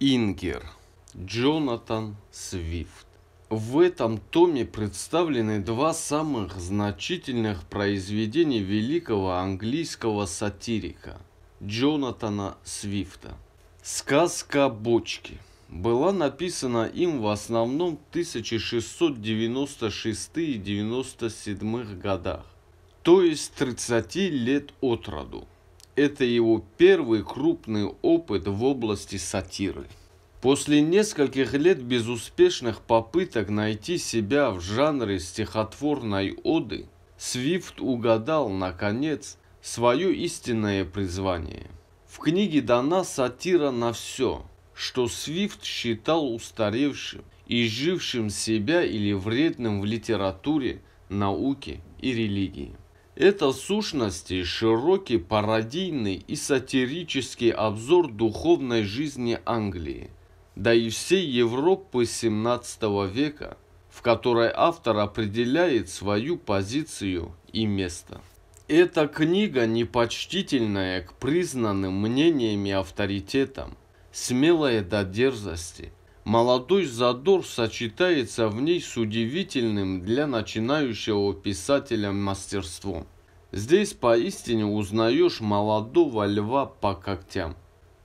Ингер, Джонатан Свифт. В этом томе представлены два самых значительных произведения великого английского сатирика Джонатана Свифта. Сказка бочки была написана им в основном в 1696-97 годах, то есть 30 лет от роду. Это его первый крупный опыт в области сатиры. После нескольких лет безуспешных попыток найти себя в жанре стихотворной оды, Свифт угадал, наконец, свое истинное призвание. В книге дана сатира на все, что Свифт считал устаревшим, и жившим себя или вредным в литературе, науке и религии. Это в сущности широкий пародийный и сатирический обзор духовной жизни Англии, да и всей Европы 17 века, в которой автор определяет свою позицию и место. Эта книга непочтительная к признанным мнениям и авторитетам, смелая до дерзости. Молодой задор сочетается в ней с удивительным для начинающего писателя мастерством. Здесь поистине узнаешь молодого льва по когтям.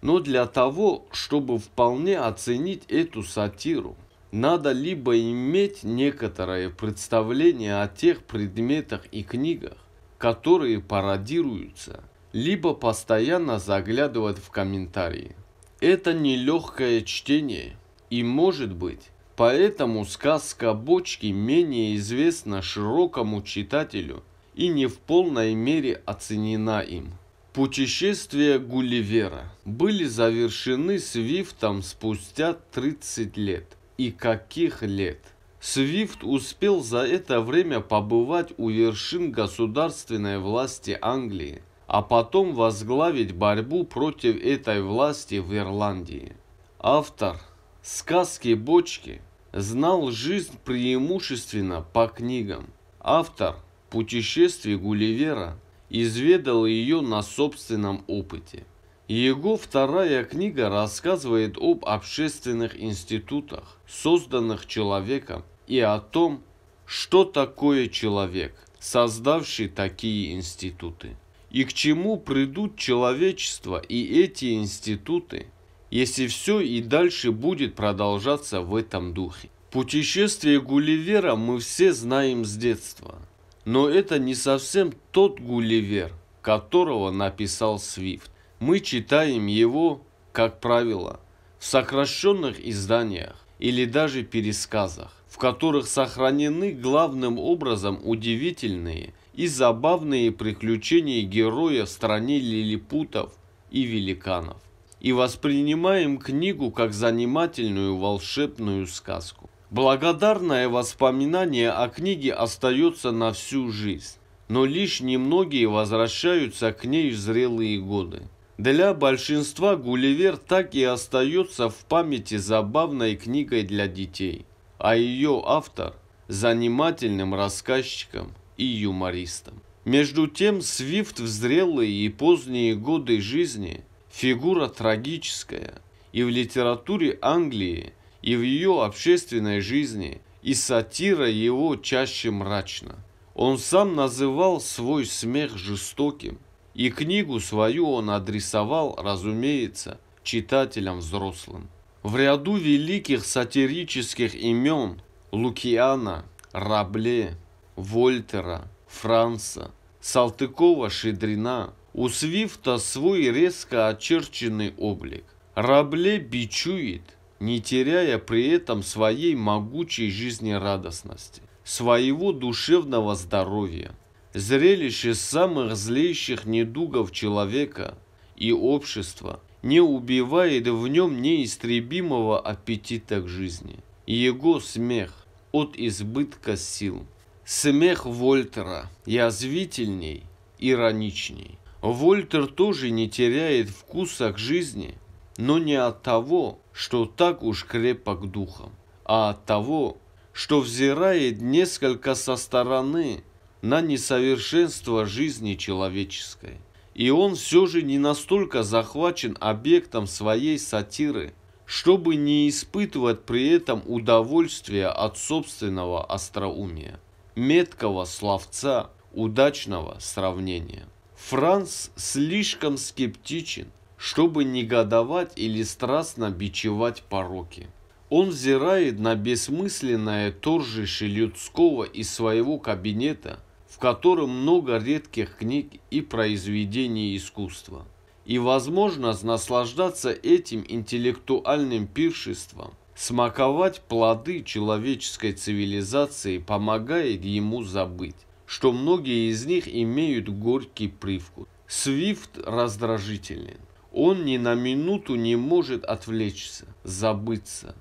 Но для того, чтобы вполне оценить эту сатиру, надо либо иметь некоторое представление о тех предметах и книгах, которые пародируются, либо постоянно заглядывать в комментарии. Это нелегкое чтение, и может быть, поэтому сказка «Бочки» менее известна широкому читателю – и не в полной мере оценена им. Путешествия Гулливера были завершены Свифтом спустя 30 лет. И каких лет? Свифт успел за это время побывать у вершин государственной власти Англии, а потом возглавить борьбу против этой власти в Ирландии. Автор сказки «Бочки» знал жизнь преимущественно по книгам. Автор – путешествии Гулливера изведал ее на собственном опыте. Его вторая книга рассказывает об общественных институтах, созданных человеком, и о том, что такое человек, создавший такие институты, и к чему придут человечество и эти институты, если все и дальше будет продолжаться в этом духе. Путешествие Гулливера мы все знаем с детства. Но это не совсем тот Гулливер, которого написал Свифт. Мы читаем его, как правило, в сокращенных изданиях или даже пересказах, в которых сохранены главным образом удивительные и забавные приключения героя в стране лилипутов и великанов. И воспринимаем книгу как занимательную волшебную сказку. Благодарное воспоминание о книге остается на всю жизнь, но лишь немногие возвращаются к ней в зрелые годы. Для большинства Гулливер так и остается в памяти забавной книгой для детей, а ее автор – занимательным рассказчиком и юмористом. Между тем Свифт в зрелые и поздние годы жизни – фигура трагическая, и в литературе Англии – и в ее общественной жизни, и сатира его чаще мрачна. Он сам называл свой смех жестоким, и книгу свою он адресовал, разумеется, читателям взрослым. В ряду великих сатирических имен Лукиана, Рабле, Вольтера, Франца, Салтыкова-Шедрина у Свифта свой резко очерченный облик. Рабле бичует, не теряя при этом своей могучей жизнерадостности, своего душевного здоровья. Зрелище самых злейших недугов человека и общества не убивает в нем неистребимого аппетита к жизни. Его смех от избытка сил. Смех Вольтера язвительней, ироничней. Вольтер тоже не теряет вкуса к жизни, но не от того, что так уж крепок духом, а от того, что взирает несколько со стороны на несовершенство жизни человеческой. И он все же не настолько захвачен объектом своей сатиры, чтобы не испытывать при этом удовольствия от собственного остроумия, меткого словца, удачного сравнения. Франц слишком скептичен – чтобы негодовать или страстно бичевать пороки. Он взирает на бессмысленное торжище людского из своего кабинета, в котором много редких книг и произведений искусства. И возможность наслаждаться этим интеллектуальным пиршеством, смаковать плоды человеческой цивилизации помогает ему забыть, что многие из них имеют горький привкус. Свифт раздражителен. Он ни на минуту не может отвлечься, забыться.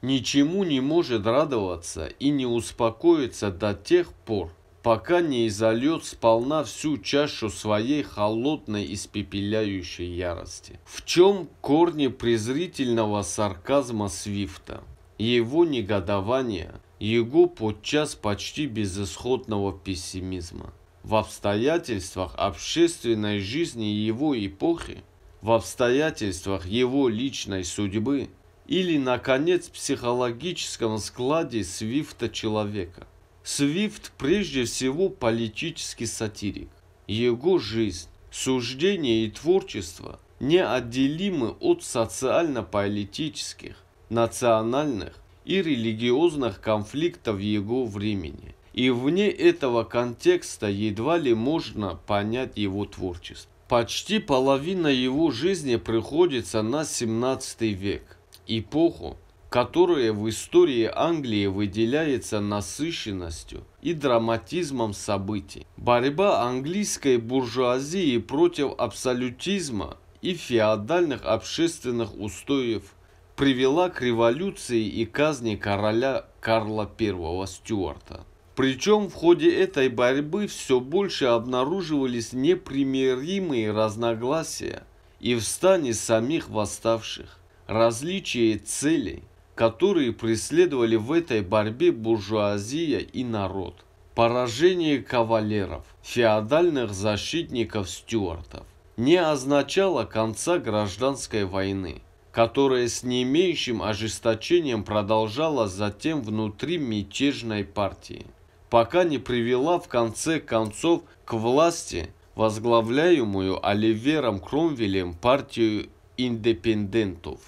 Ничему не может радоваться и не успокоиться до тех пор, пока не изольет сполна всю чашу своей холодной испепеляющей ярости. В чем корни презрительного сарказма Свифта? Его негодование, его подчас почти безысходного пессимизма. В обстоятельствах общественной жизни его эпохи в обстоятельствах его личной судьбы или, наконец, психологическом складе Свифта человека. Свифт прежде всего политический сатирик. Его жизнь, суждение и творчество неотделимы от социально-политических, национальных и религиозных конфликтов его времени. И вне этого контекста едва ли можно понять его творчество. Почти половина его жизни приходится на 17 век, эпоху, которая в истории Англии выделяется насыщенностью и драматизмом событий. Борьба английской буржуазии против абсолютизма и феодальных общественных устоев привела к революции и казни короля Карла I Стюарта. Причем в ходе этой борьбы все больше обнаруживались непримиримые разногласия и в стане самих восставших, различия целей, которые преследовали в этой борьбе буржуазия и народ. Поражение кавалеров, феодальных защитников стюартов, не означало конца гражданской войны, которая с не меньшим ожесточением продолжалась затем внутри мятежной партии пока не привела в конце концов к власти возглавляемую Оливером Кромвелем партию индепендентов.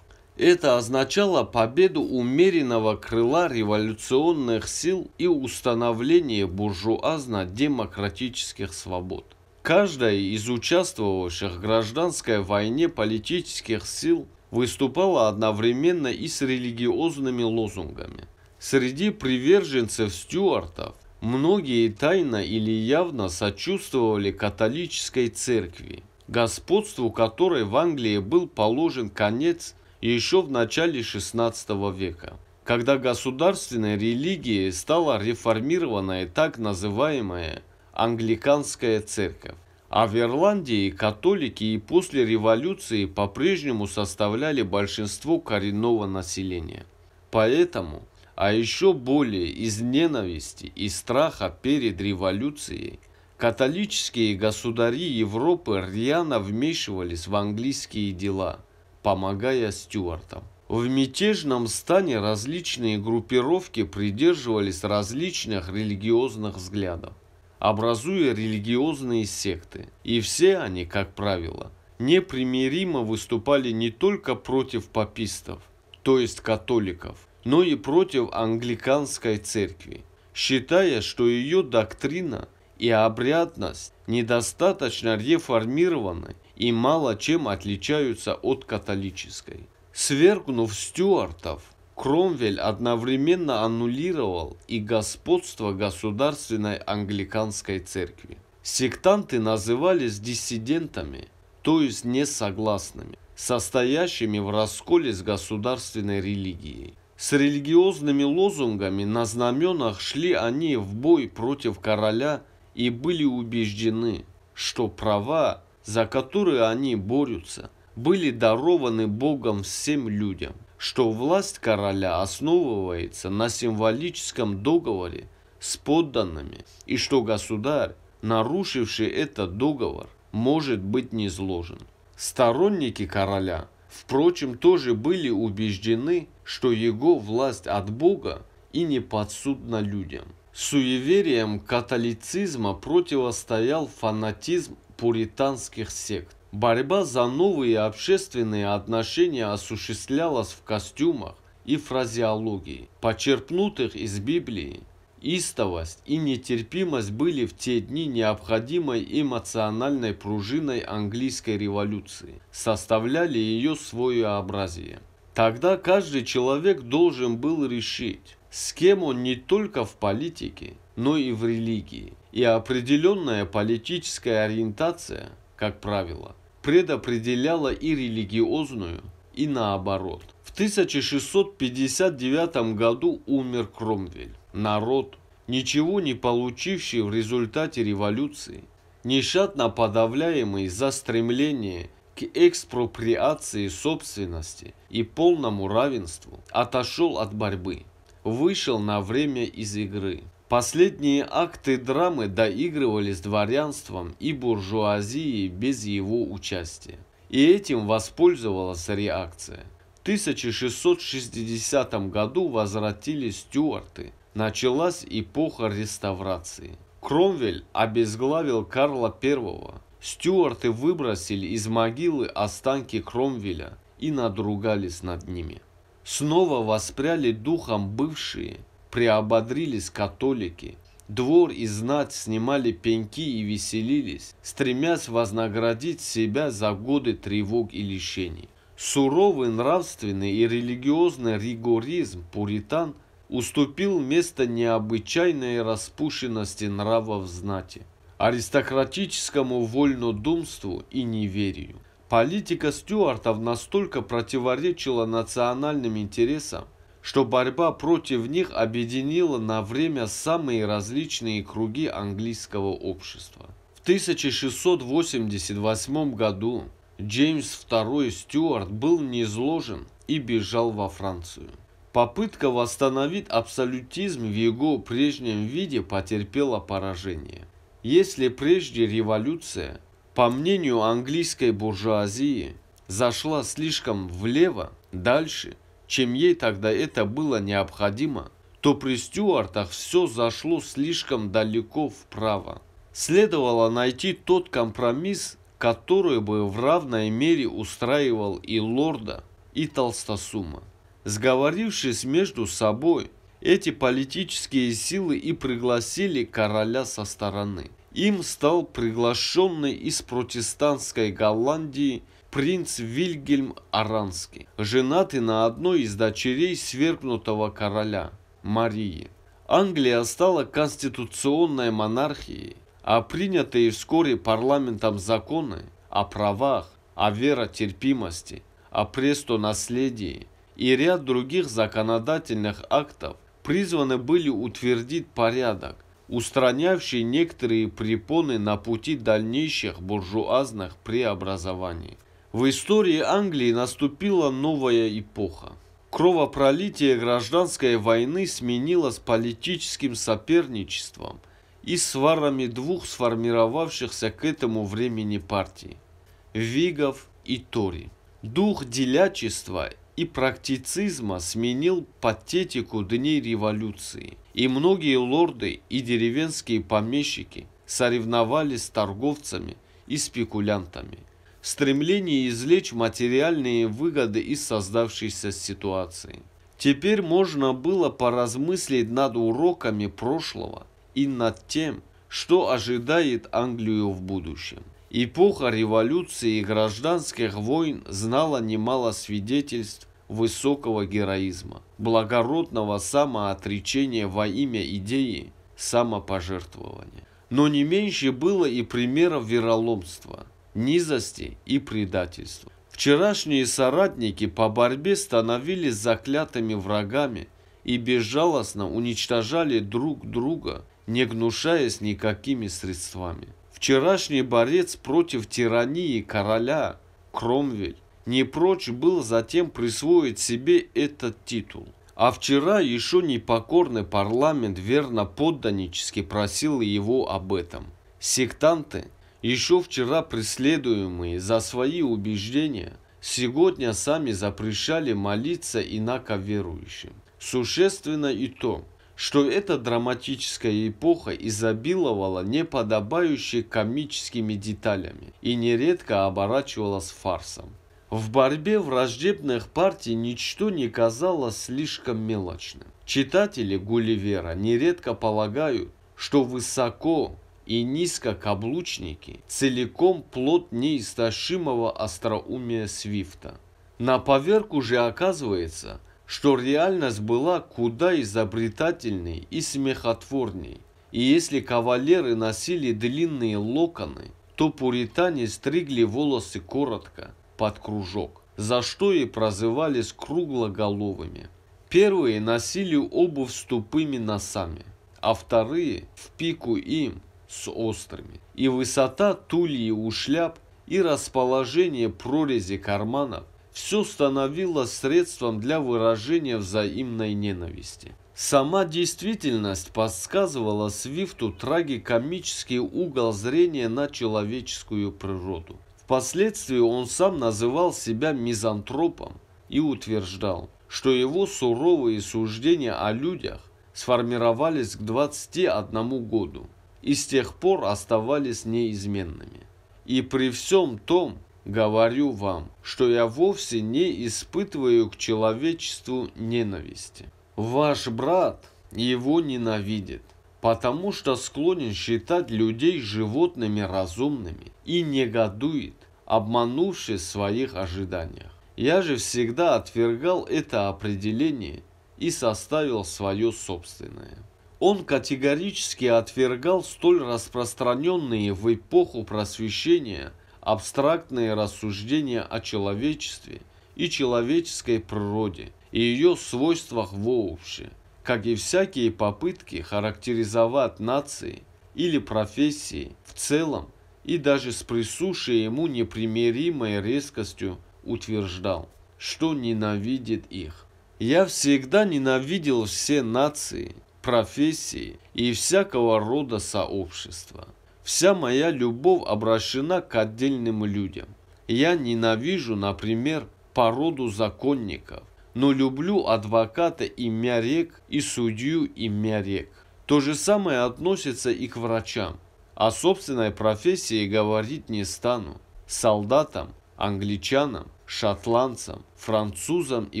Это означало победу умеренного крыла революционных сил и установление буржуазно-демократических свобод. Каждая из участвовавших в гражданской войне политических сил выступала одновременно и с религиозными лозунгами. Среди приверженцев Стюартов Многие тайно или явно сочувствовали католической церкви, господству которой в Англии был положен конец еще в начале XVI века, когда государственной религией стала реформированная так называемая англиканская церковь. А в Ирландии католики и после революции по-прежнему составляли большинство коренного населения. Поэтому а еще более из ненависти и страха перед революцией, католические государи Европы рьяно вмешивались в английские дела, помогая Стюартам. В мятежном стане различные группировки придерживались различных религиозных взглядов, образуя религиозные секты, и все они, как правило, непримиримо выступали не только против папистов, то есть католиков, но и против англиканской церкви, считая, что ее доктрина и обрядность недостаточно реформированы и мало чем отличаются от католической. Свергнув стюартов, Кромвель одновременно аннулировал и господство государственной англиканской церкви. Сектанты назывались диссидентами, то есть несогласными, состоящими в расколе с государственной религией. С религиозными лозунгами на знаменах шли они в бой против короля и были убеждены, что права, за которые они борются, были дарованы Богом всем людям, что власть короля основывается на символическом договоре с подданными и что государь, нарушивший этот договор, может быть низложен. Сторонники короля впрочем, тоже были убеждены, что его власть от Бога и не подсудна людям. Суеверием католицизма противостоял фанатизм пуританских сект. Борьба за новые общественные отношения осуществлялась в костюмах и фразеологии, почерпнутых из Библии Истовость и нетерпимость были в те дни необходимой эмоциональной пружиной английской революции, составляли ее своеобразие. Тогда каждый человек должен был решить, с кем он не только в политике, но и в религии. И определенная политическая ориентация, как правило, предопределяла и религиозную, и наоборот. В 1659 году умер Кромвель народ, ничего не получивший в результате революции, нещадно подавляемый за стремление к экспроприации собственности и полному равенству, отошел от борьбы, вышел на время из игры. Последние акты драмы доигрывались дворянством и буржуазией без его участия. И этим воспользовалась реакция. В 1660 году возвратились стюарты, началась эпоха реставрации. Кромвель обезглавил Карла I. Стюарты выбросили из могилы останки Кромвеля и надругались над ними. Снова воспряли духом бывшие, приободрились католики. Двор и знать снимали пеньки и веселились, стремясь вознаградить себя за годы тревог и лишений. Суровый нравственный и религиозный ригоризм пуритан – уступил место необычайной распущенности нравов знати, аристократическому вольнодумству и неверию. Политика Стюартов настолько противоречила национальным интересам, что борьба против них объединила на время самые различные круги английского общества. В 1688 году Джеймс II Стюарт был низложен и бежал во Францию. Попытка восстановить абсолютизм в его прежнем виде потерпела поражение. Если прежде революция, по мнению английской буржуазии, зашла слишком влево, дальше, чем ей тогда это было необходимо, то при Стюартах все зашло слишком далеко вправо. Следовало найти тот компромисс, который бы в равной мере устраивал и лорда, и толстосума. Сговорившись между собой, эти политические силы и пригласили короля со стороны. Им стал приглашенный из протестантской Голландии принц Вильгельм Аранский, женатый на одной из дочерей свергнутого короля Марии. Англия стала конституционной монархией, а принятые вскоре парламентом законы о правах, о веротерпимости, о престонаследии и ряд других законодательных актов призваны были утвердить порядок, устранявший некоторые препоны на пути дальнейших буржуазных преобразований. В истории Англии наступила новая эпоха. Кровопролитие гражданской войны сменилось политическим соперничеством и сварами двух сформировавшихся к этому времени партий – Вигов и Тори. Дух делячества и практицизма сменил патетику дней революции. И многие лорды и деревенские помещики соревновались с торговцами и спекулянтами в стремлении извлечь материальные выгоды из создавшейся ситуации. Теперь можно было поразмыслить над уроками прошлого и над тем, что ожидает Англию в будущем. Эпоха революции и гражданских войн знала немало свидетельств высокого героизма, благородного самоотречения во имя идеи самопожертвования. Но не меньше было и примеров вероломства, низости и предательства. Вчерашние соратники по борьбе становились заклятыми врагами и безжалостно уничтожали друг друга, не гнушаясь никакими средствами. Вчерашний борец против тирании короля Кромвель не прочь был затем присвоить себе этот титул. А вчера еще непокорный парламент верно подданически просил его об этом. Сектанты, еще вчера преследуемые за свои убеждения, сегодня сами запрещали молиться инаковерующим. Существенно и то, что эта драматическая эпоха изобиловала неподобающей комическими деталями и нередко оборачивалась фарсом. В борьбе враждебных партий ничто не казалось слишком мелочным. Читатели Гулливера нередко полагают, что высоко и низко каблучники целиком плод неистощимого остроумия Свифта. На поверку же оказывается – что реальность была куда изобретательней и смехотворней. И если кавалеры носили длинные локоны, то пуритане стригли волосы коротко, под кружок, за что и прозывались круглоголовыми. Первые носили обувь с тупыми носами, а вторые в пику им с острыми. И высота тульи у шляп, и расположение прорези карманов все становилось средством для выражения взаимной ненависти. Сама действительность подсказывала Свифту трагикомический угол зрения на человеческую природу. Впоследствии он сам называл себя мизантропом и утверждал, что его суровые суждения о людях сформировались к 21 году и с тех пор оставались неизменными. И при всем том, Говорю вам, что я вовсе не испытываю к человечеству ненависти. Ваш брат его ненавидит, потому что склонен считать людей животными разумными и негодует, обманувшись в своих ожиданиях. Я же всегда отвергал это определение и составил свое собственное. Он категорически отвергал столь распространенные в эпоху просвещения – абстрактные рассуждения о человечестве и человеческой природе и ее свойствах вообще, как и всякие попытки характеризовать нации или профессии в целом и даже с присущей ему непримиримой резкостью утверждал, что ненавидит их. Я всегда ненавидел все нации, профессии и всякого рода сообщества. Вся моя любовь обращена к отдельным людям. Я ненавижу, например, породу законников, но люблю адвоката и Рек и судью и Рек. То же самое относится и к врачам. О собственной профессии говорить не стану. Солдатам, англичанам, шотландцам, французам и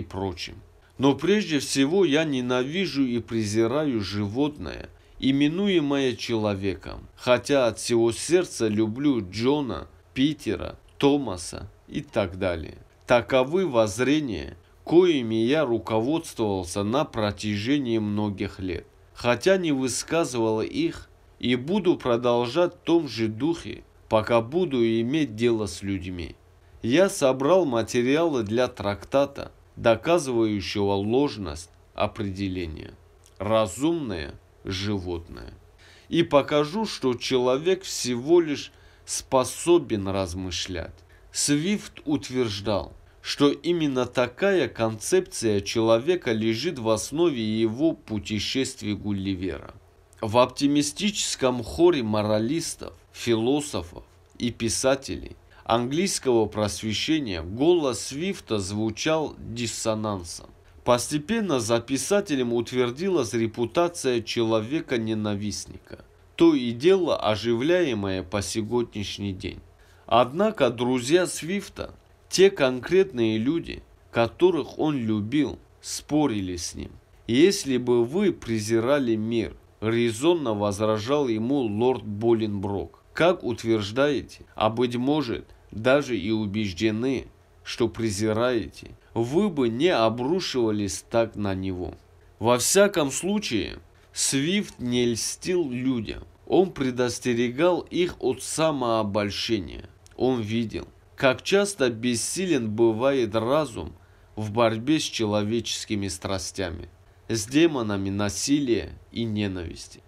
прочим. Но прежде всего я ненавижу и презираю животное, именуемая человеком. Хотя от всего сердца люблю Джона, Питера, Томаса и так далее. Таковы воззрения, коими я руководствовался на протяжении многих лет. Хотя не высказывал их, и буду продолжать в том же духе, пока буду иметь дело с людьми. Я собрал материалы для трактата, доказывающего ложность определения. Разумное – животное. И покажу, что человек всего лишь способен размышлять. Свифт утверждал, что именно такая концепция человека лежит в основе его путешествий Гулливера. В оптимистическом хоре моралистов, философов и писателей английского просвещения голос Свифта звучал диссонансом. Постепенно за писателем утвердилась репутация человека-ненавистника, то и дело оживляемое по сегодняшний день. Однако друзья Свифта, те конкретные люди, которых он любил, спорили с ним. «Если бы вы презирали мир», – резонно возражал ему лорд Болинброк, – «как утверждаете, а быть может, даже и убеждены, что презираете, вы бы не обрушивались так на него. Во всяком случае, Свифт не льстил людям. Он предостерегал их от самообольщения. Он видел, как часто бессилен бывает разум в борьбе с человеческими страстями, с демонами насилия и ненависти.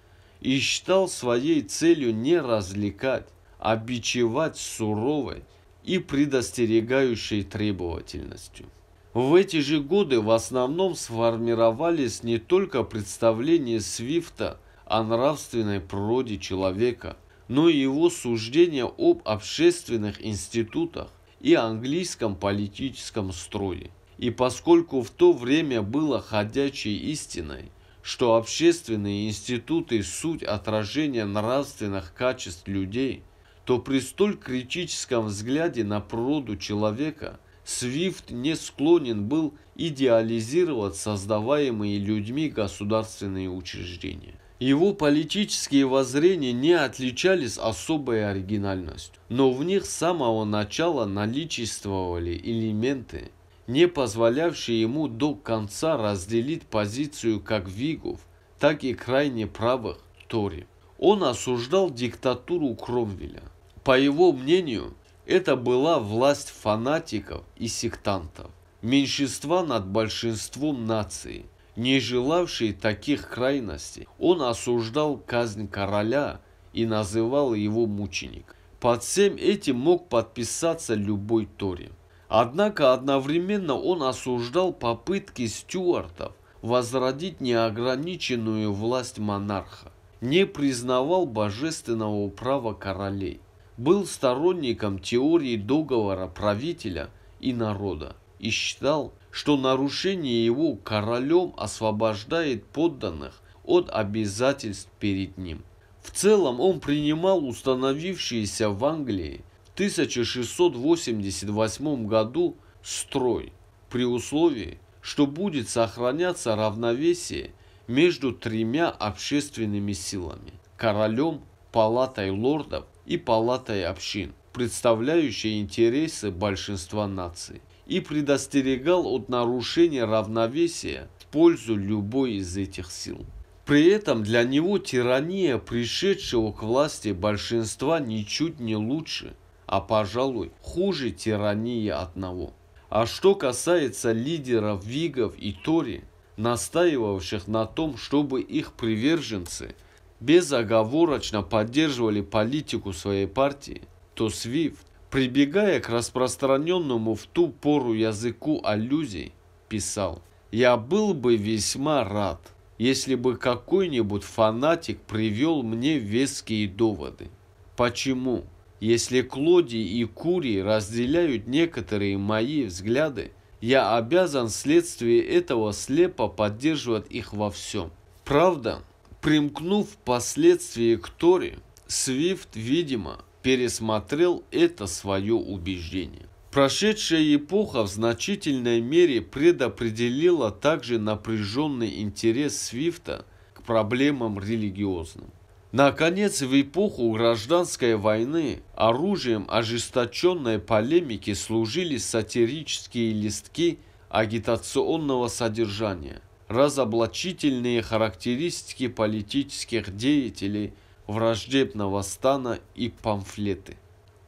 И считал своей целью не развлекать, а бичевать суровой, и предостерегающей требовательностью. В эти же годы в основном сформировались не только представления Свифта о нравственной природе человека, но и его суждения об общественных институтах и английском политическом строе. И поскольку в то время было ходячей истиной, что общественные институты – суть отражения нравственных качеств людей, то при столь критическом взгляде на природу человека Свифт не склонен был идеализировать создаваемые людьми государственные учреждения. Его политические воззрения не отличались особой оригинальностью, но в них с самого начала наличествовали элементы, не позволявшие ему до конца разделить позицию как вигов, так и крайне правых Тори. Он осуждал диктатуру Кромвеля – по его мнению, это была власть фанатиков и сектантов, меньшинства над большинством нации. Не желавший таких крайностей, он осуждал казнь короля и называл его мученик. Под всем этим мог подписаться любой Тори. Однако одновременно он осуждал попытки стюартов возродить неограниченную власть монарха, не признавал божественного права королей был сторонником теории договора правителя и народа и считал, что нарушение его королем освобождает подданных от обязательств перед ним. В целом он принимал установившиеся в Англии в 1688 году строй при условии, что будет сохраняться равновесие между тремя общественными силами – королем, палатой лордов и палатой общин, представляющей интересы большинства наций, и предостерегал от нарушения равновесия в пользу любой из этих сил. При этом для него тирания пришедшего к власти большинства ничуть не лучше, а пожалуй хуже тирании одного. А что касается лидеров Вигов и Тори, настаивавших на том, чтобы их приверженцы – безоговорочно поддерживали политику своей партии, то Свифт, прибегая к распространенному в ту пору языку аллюзий, писал «Я был бы весьма рад, если бы какой-нибудь фанатик привел мне веские доводы. Почему, если Клоди и Курий разделяют некоторые мои взгляды, я обязан вследствие этого слепо поддерживать их во всем? Правда?» Примкнув впоследствии к Торе, Свифт, видимо, пересмотрел это свое убеждение. Прошедшая эпоха в значительной мере предопределила также напряженный интерес Свифта к проблемам религиозным. Наконец, в эпоху гражданской войны оружием ожесточенной полемики служили сатирические листки агитационного содержания, разоблачительные характеристики политических деятелей враждебного стана и памфлеты.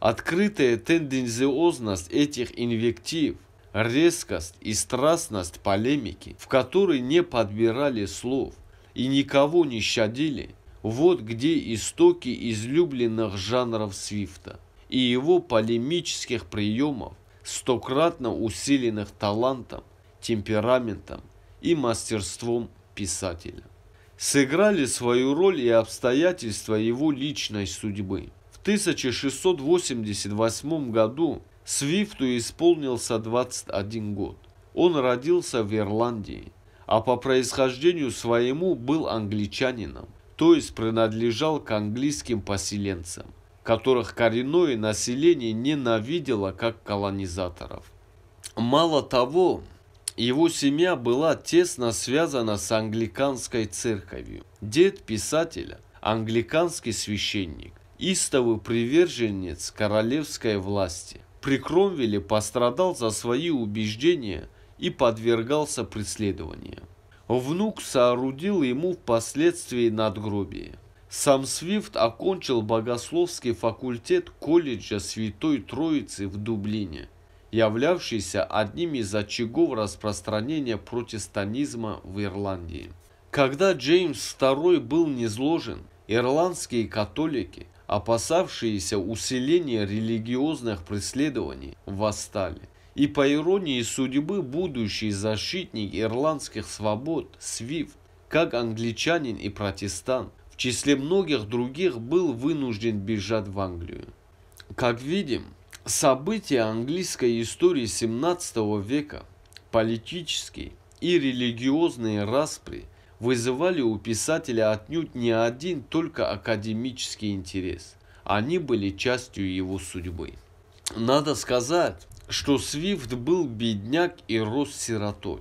Открытая тенденциозность этих инвектив, резкость и страстность полемики, в которой не подбирали слов и никого не щадили, вот где истоки излюбленных жанров Свифта и его полемических приемов, стократно усиленных талантом, темпераментом, и мастерством писателя. Сыграли свою роль и обстоятельства его личной судьбы. В 1688 году Свифту исполнился 21 год. Он родился в Ирландии, а по происхождению своему был англичанином, то есть принадлежал к английским поселенцам, которых коренное население ненавидело как колонизаторов. Мало того, его семья была тесно связана с англиканской церковью. Дед писателя, англиканский священник, истовый приверженец королевской власти. При Кромвеле пострадал за свои убеждения и подвергался преследованию. Внук соорудил ему впоследствии надгробие. Сам Свифт окончил богословский факультет колледжа Святой Троицы в Дублине – являвшийся одним из очагов распространения протестанизма в Ирландии. Когда Джеймс II был низложен, ирландские католики, опасавшиеся усиления религиозных преследований, восстали. И по иронии судьбы будущий защитник ирландских свобод Свифт, как англичанин и протестант, в числе многих других был вынужден бежать в Англию. Как видим, События английской истории 17 века, политические и религиозные распри вызывали у писателя отнюдь не один только академический интерес. Они были частью его судьбы. Надо сказать, что Свифт был бедняк и рос сиротой.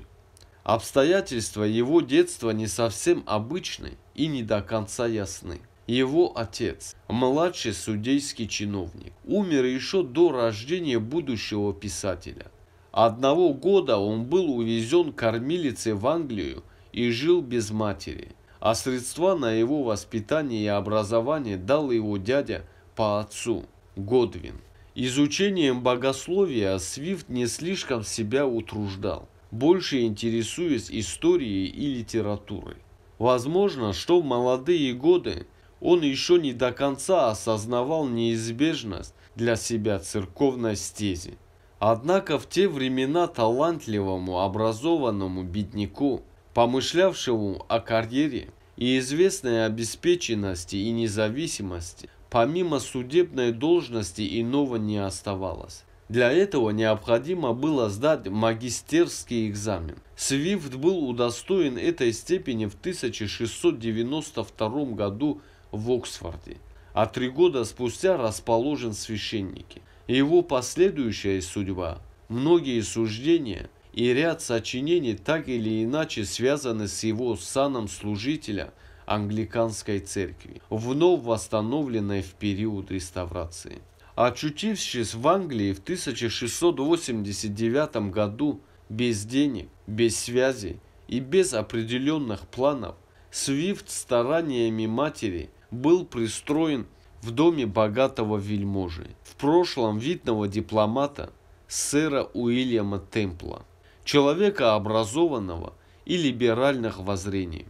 Обстоятельства его детства не совсем обычны и не до конца ясны. Его отец, младший судейский чиновник, умер еще до рождения будущего писателя. Одного года он был увезен кормилицей в Англию и жил без матери, а средства на его воспитание и образование дал его дядя по отцу Годвин. Изучением богословия Свифт не слишком себя утруждал, больше интересуясь историей и литературой. Возможно, что в молодые годы он еще не до конца осознавал неизбежность для себя церковной стези. Однако в те времена талантливому, образованному бедняку, помышлявшему о карьере и известной обеспеченности и независимости, помимо судебной должности иного не оставалось. Для этого необходимо было сдать магистерский экзамен. Свифт был удостоен этой степени в 1692 году в Оксфорде, а три года спустя расположен в священнике. Его последующая судьба, многие суждения и ряд сочинений так или иначе связаны с его саном служителя англиканской церкви, вновь восстановленной в период реставрации. Очутившись в Англии в 1689 году без денег, без связи и без определенных планов, Свифт стараниями матери – был пристроен в доме богатого вельможи, в прошлом видного дипломата сэра Уильяма Темпла, человека образованного и либеральных воззрений,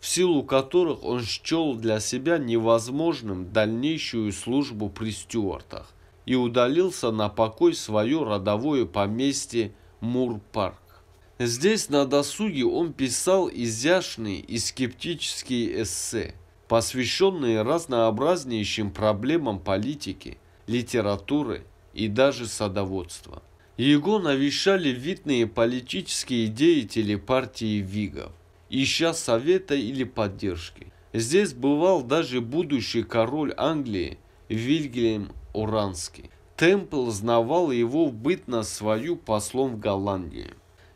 в силу которых он счел для себя невозможным дальнейшую службу при Стюартах и удалился на покой свое родовое поместье Мур-парк. Здесь на досуге он писал изящные и скептические эссе – посвященные разнообразнейшим проблемам политики, литературы и даже садоводства. Его навещали видные политические деятели партии Вигов, ища совета или поддержки. Здесь бывал даже будущий король Англии Вильгельм Уранский. Темпл знавал его в бытность свою послом в Голландии.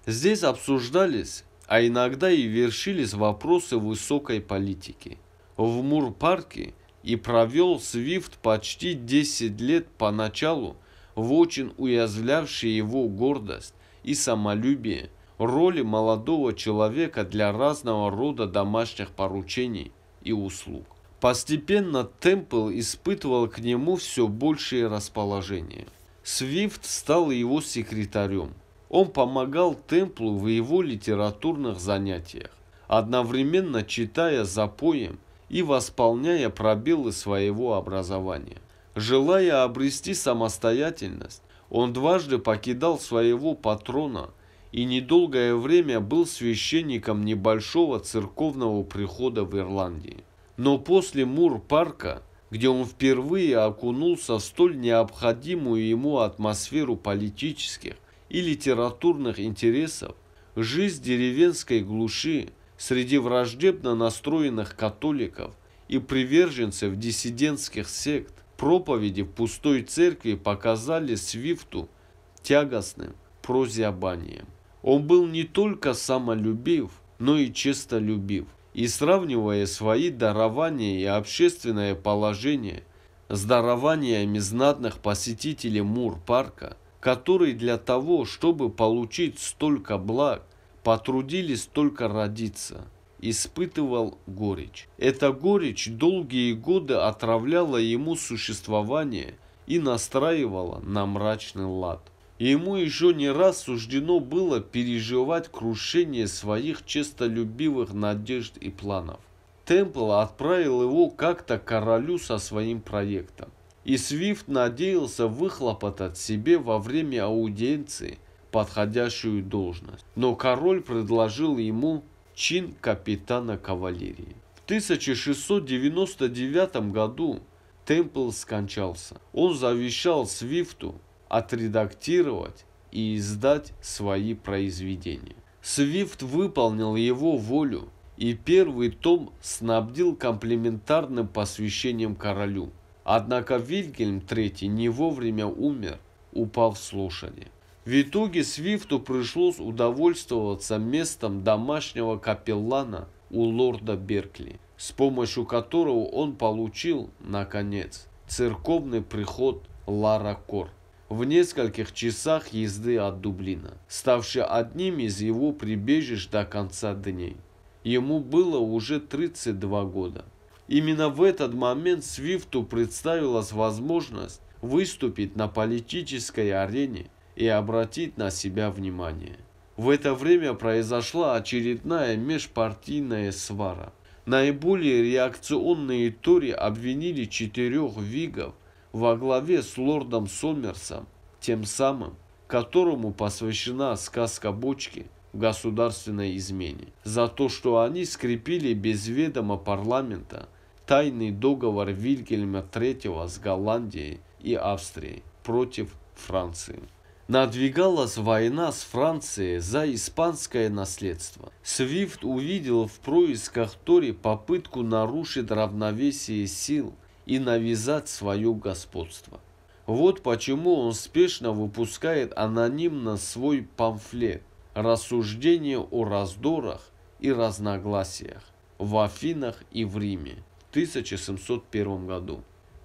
Здесь обсуждались, а иногда и вершились вопросы высокой политики в Мур-парке и провел Свифт почти 10 лет поначалу в очень уязвлявшей его гордость и самолюбие роли молодого человека для разного рода домашних поручений и услуг. Постепенно Темпл испытывал к нему все большее расположение. Свифт стал его секретарем. Он помогал Темплу в его литературных занятиях, одновременно читая за поем – и восполняя пробелы своего образования. Желая обрести самостоятельность, он дважды покидал своего патрона и недолгое время был священником небольшого церковного прихода в Ирландии. Но после Мур-парка, где он впервые окунулся в столь необходимую ему атмосферу политических и литературных интересов, жизнь деревенской глуши – среди враждебно настроенных католиков и приверженцев диссидентских сект проповеди в пустой церкви показали Свифту тягостным прозябанием. Он был не только самолюбив, но и честолюбив. И сравнивая свои дарования и общественное положение с дарованиями знатных посетителей Мур-парка, который для того, чтобы получить столько благ, потрудились только родиться. Испытывал горечь. Эта горечь долгие годы отравляла ему существование и настраивала на мрачный лад. Ему еще не раз суждено было переживать крушение своих честолюбивых надежд и планов. Темпл отправил его как-то королю со своим проектом. И Свифт надеялся выхлопотать себе во время аудиенции подходящую должность, но король предложил ему чин капитана кавалерии. В 1699 году Темпл скончался. Он завещал Свифту отредактировать и издать свои произведения. Свифт выполнил его волю и первый том снабдил комплементарным посвящением королю. Однако Вильгельм III не вовремя умер, упав с лошади. В итоге Свифту пришлось удовольствоваться местом домашнего капеллана у лорда Беркли, с помощью которого он получил, наконец, церковный приход Ларакор в нескольких часах езды от Дублина, ставший одним из его прибежищ до конца дней. Ему было уже 32 года. Именно в этот момент Свифту представилась возможность выступить на политической арене и обратить на себя внимание. В это время произошла очередная межпартийная свара. Наиболее реакционные Тори обвинили четырех вигов во главе с лордом Сомерсом, тем самым, которому посвящена сказка бочки в государственной измене, за то, что они скрепили без ведома парламента тайный договор Вильгельма III с Голландией и Австрией против Франции. Надвигалась война с Францией за испанское наследство. Свифт увидел в происках Тори попытку нарушить равновесие сил и навязать свое господство. Вот почему он спешно выпускает анонимно свой памфлет «Рассуждение о раздорах и разногласиях» в Афинах и в Риме в 1701 году.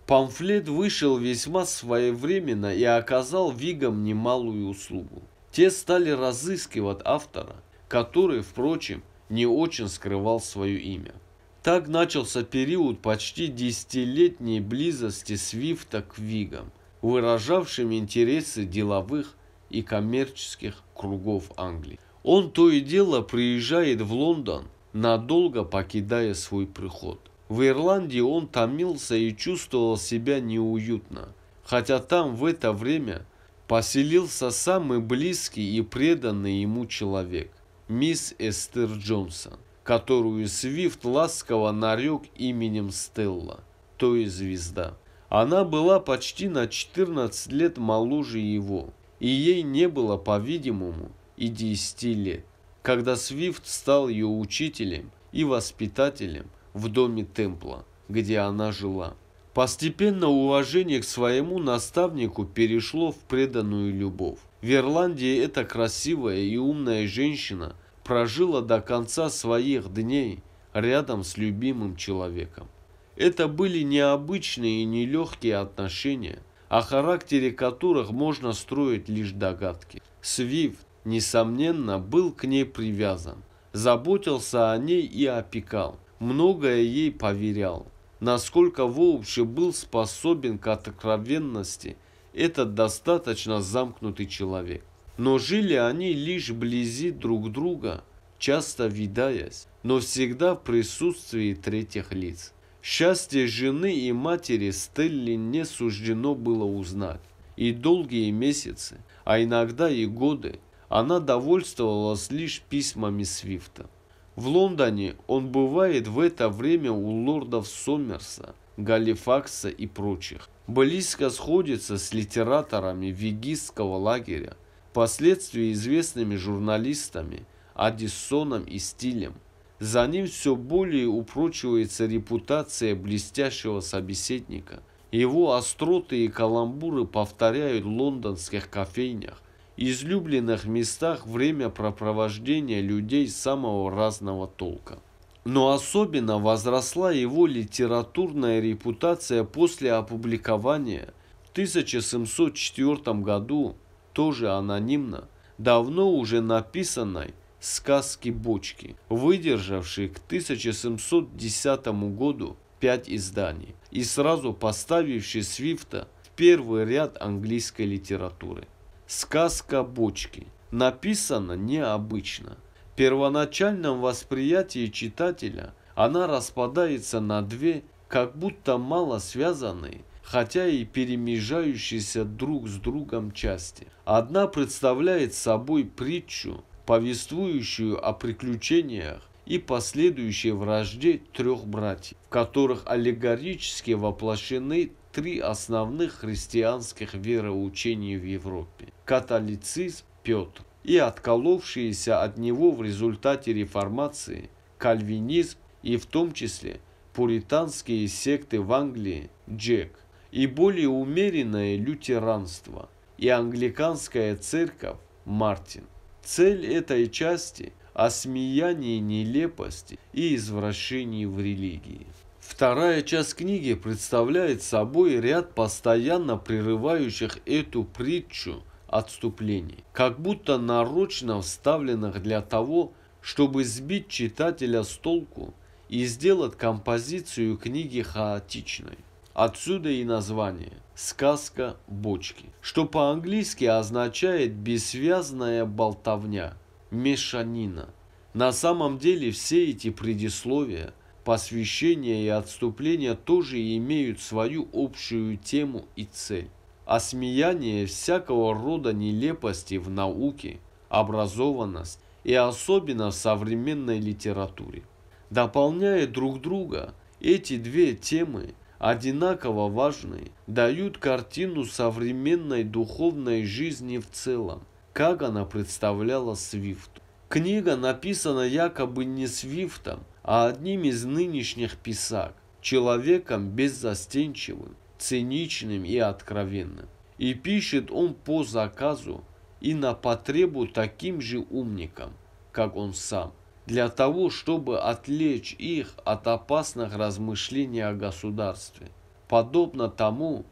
Памфлет вышел весьма своевременно и оказал Вигам немалую услугу. Те стали разыскивать автора, который, впрочем, не очень скрывал свое имя. Так начался период почти десятилетней близости Свифта к Вигам, выражавшим интересы деловых и коммерческих кругов Англии. Он то и дело приезжает в Лондон, надолго покидая свой приход – в Ирландии он томился и чувствовал себя неуютно, хотя там в это время поселился самый близкий и преданный ему человек – мисс Эстер Джонсон, которую Свифт ласково нарек именем Стелла, то есть звезда. Она была почти на 14 лет моложе его, и ей не было, по-видимому, и 10 лет. Когда Свифт стал ее учителем и воспитателем, в доме Темпла, где она жила. Постепенно уважение к своему наставнику перешло в преданную любовь. В Ирландии эта красивая и умная женщина прожила до конца своих дней рядом с любимым человеком. Это были необычные и нелегкие отношения, о характере которых можно строить лишь догадки. Свифт, несомненно, был к ней привязан, заботился о ней и опекал многое ей поверял. Насколько вообще был способен к откровенности этот достаточно замкнутый человек. Но жили они лишь вблизи друг друга, часто видаясь, но всегда в присутствии третьих лиц. Счастье жены и матери Стелли не суждено было узнать. И долгие месяцы, а иногда и годы, она довольствовалась лишь письмами Свифта. В Лондоне он бывает в это время у лордов Сомерса, Галифакса и прочих. Близко сходится с литераторами вегистского лагеря, впоследствии известными журналистами Аддисоном и Стилем. За ним все более упрочивается репутация блестящего собеседника. Его остроты и каламбуры повторяют в лондонских кофейнях, излюбленных местах времяпропровождения людей самого разного толка. Но особенно возросла его литературная репутация после опубликования в 1704 году, тоже анонимно, давно уже написанной «Сказки бочки», выдержавшей к 1710 году пять изданий и сразу поставившей Свифта в первый ряд английской литературы. Сказка бочки. Написана необычно. В первоначальном восприятии читателя она распадается на две, как будто мало связанные, хотя и перемежающиеся друг с другом части. Одна представляет собой притчу, повествующую о приключениях и последующей вражде трех братьев, в которых аллегорически воплощены три основных христианских вероучения в Европе – католицизм, Петр, и отколовшиеся от него в результате реформации кальвинизм и в том числе пуританские секты в Англии Джек и более умеренное лютеранство и англиканская церковь Мартин. Цель этой части – осмеяние нелепости и извращений в религии. Вторая часть книги представляет собой ряд постоянно прерывающих эту притчу отступлений, как будто нарочно вставленных для того, чтобы сбить читателя с толку и сделать композицию книги хаотичной. Отсюда и название «Сказка бочки», что по-английски означает «бессвязная болтовня», «мешанина». На самом деле все эти предисловия посвящение и отступление тоже имеют свою общую тему и цель. Осмеяние всякого рода нелепости в науке, образованность и особенно в современной литературе. Дополняя друг друга, эти две темы одинаково важны, дают картину современной духовной жизни в целом, как она представляла Свифту. Книга написана якобы не Свифтом, а одним из нынешних писак, человеком беззастенчивым, циничным и откровенным. И пишет он по заказу и на потребу таким же умникам, как он сам, для того, чтобы отвлечь их от опасных размышлений о государстве. Подобно тому,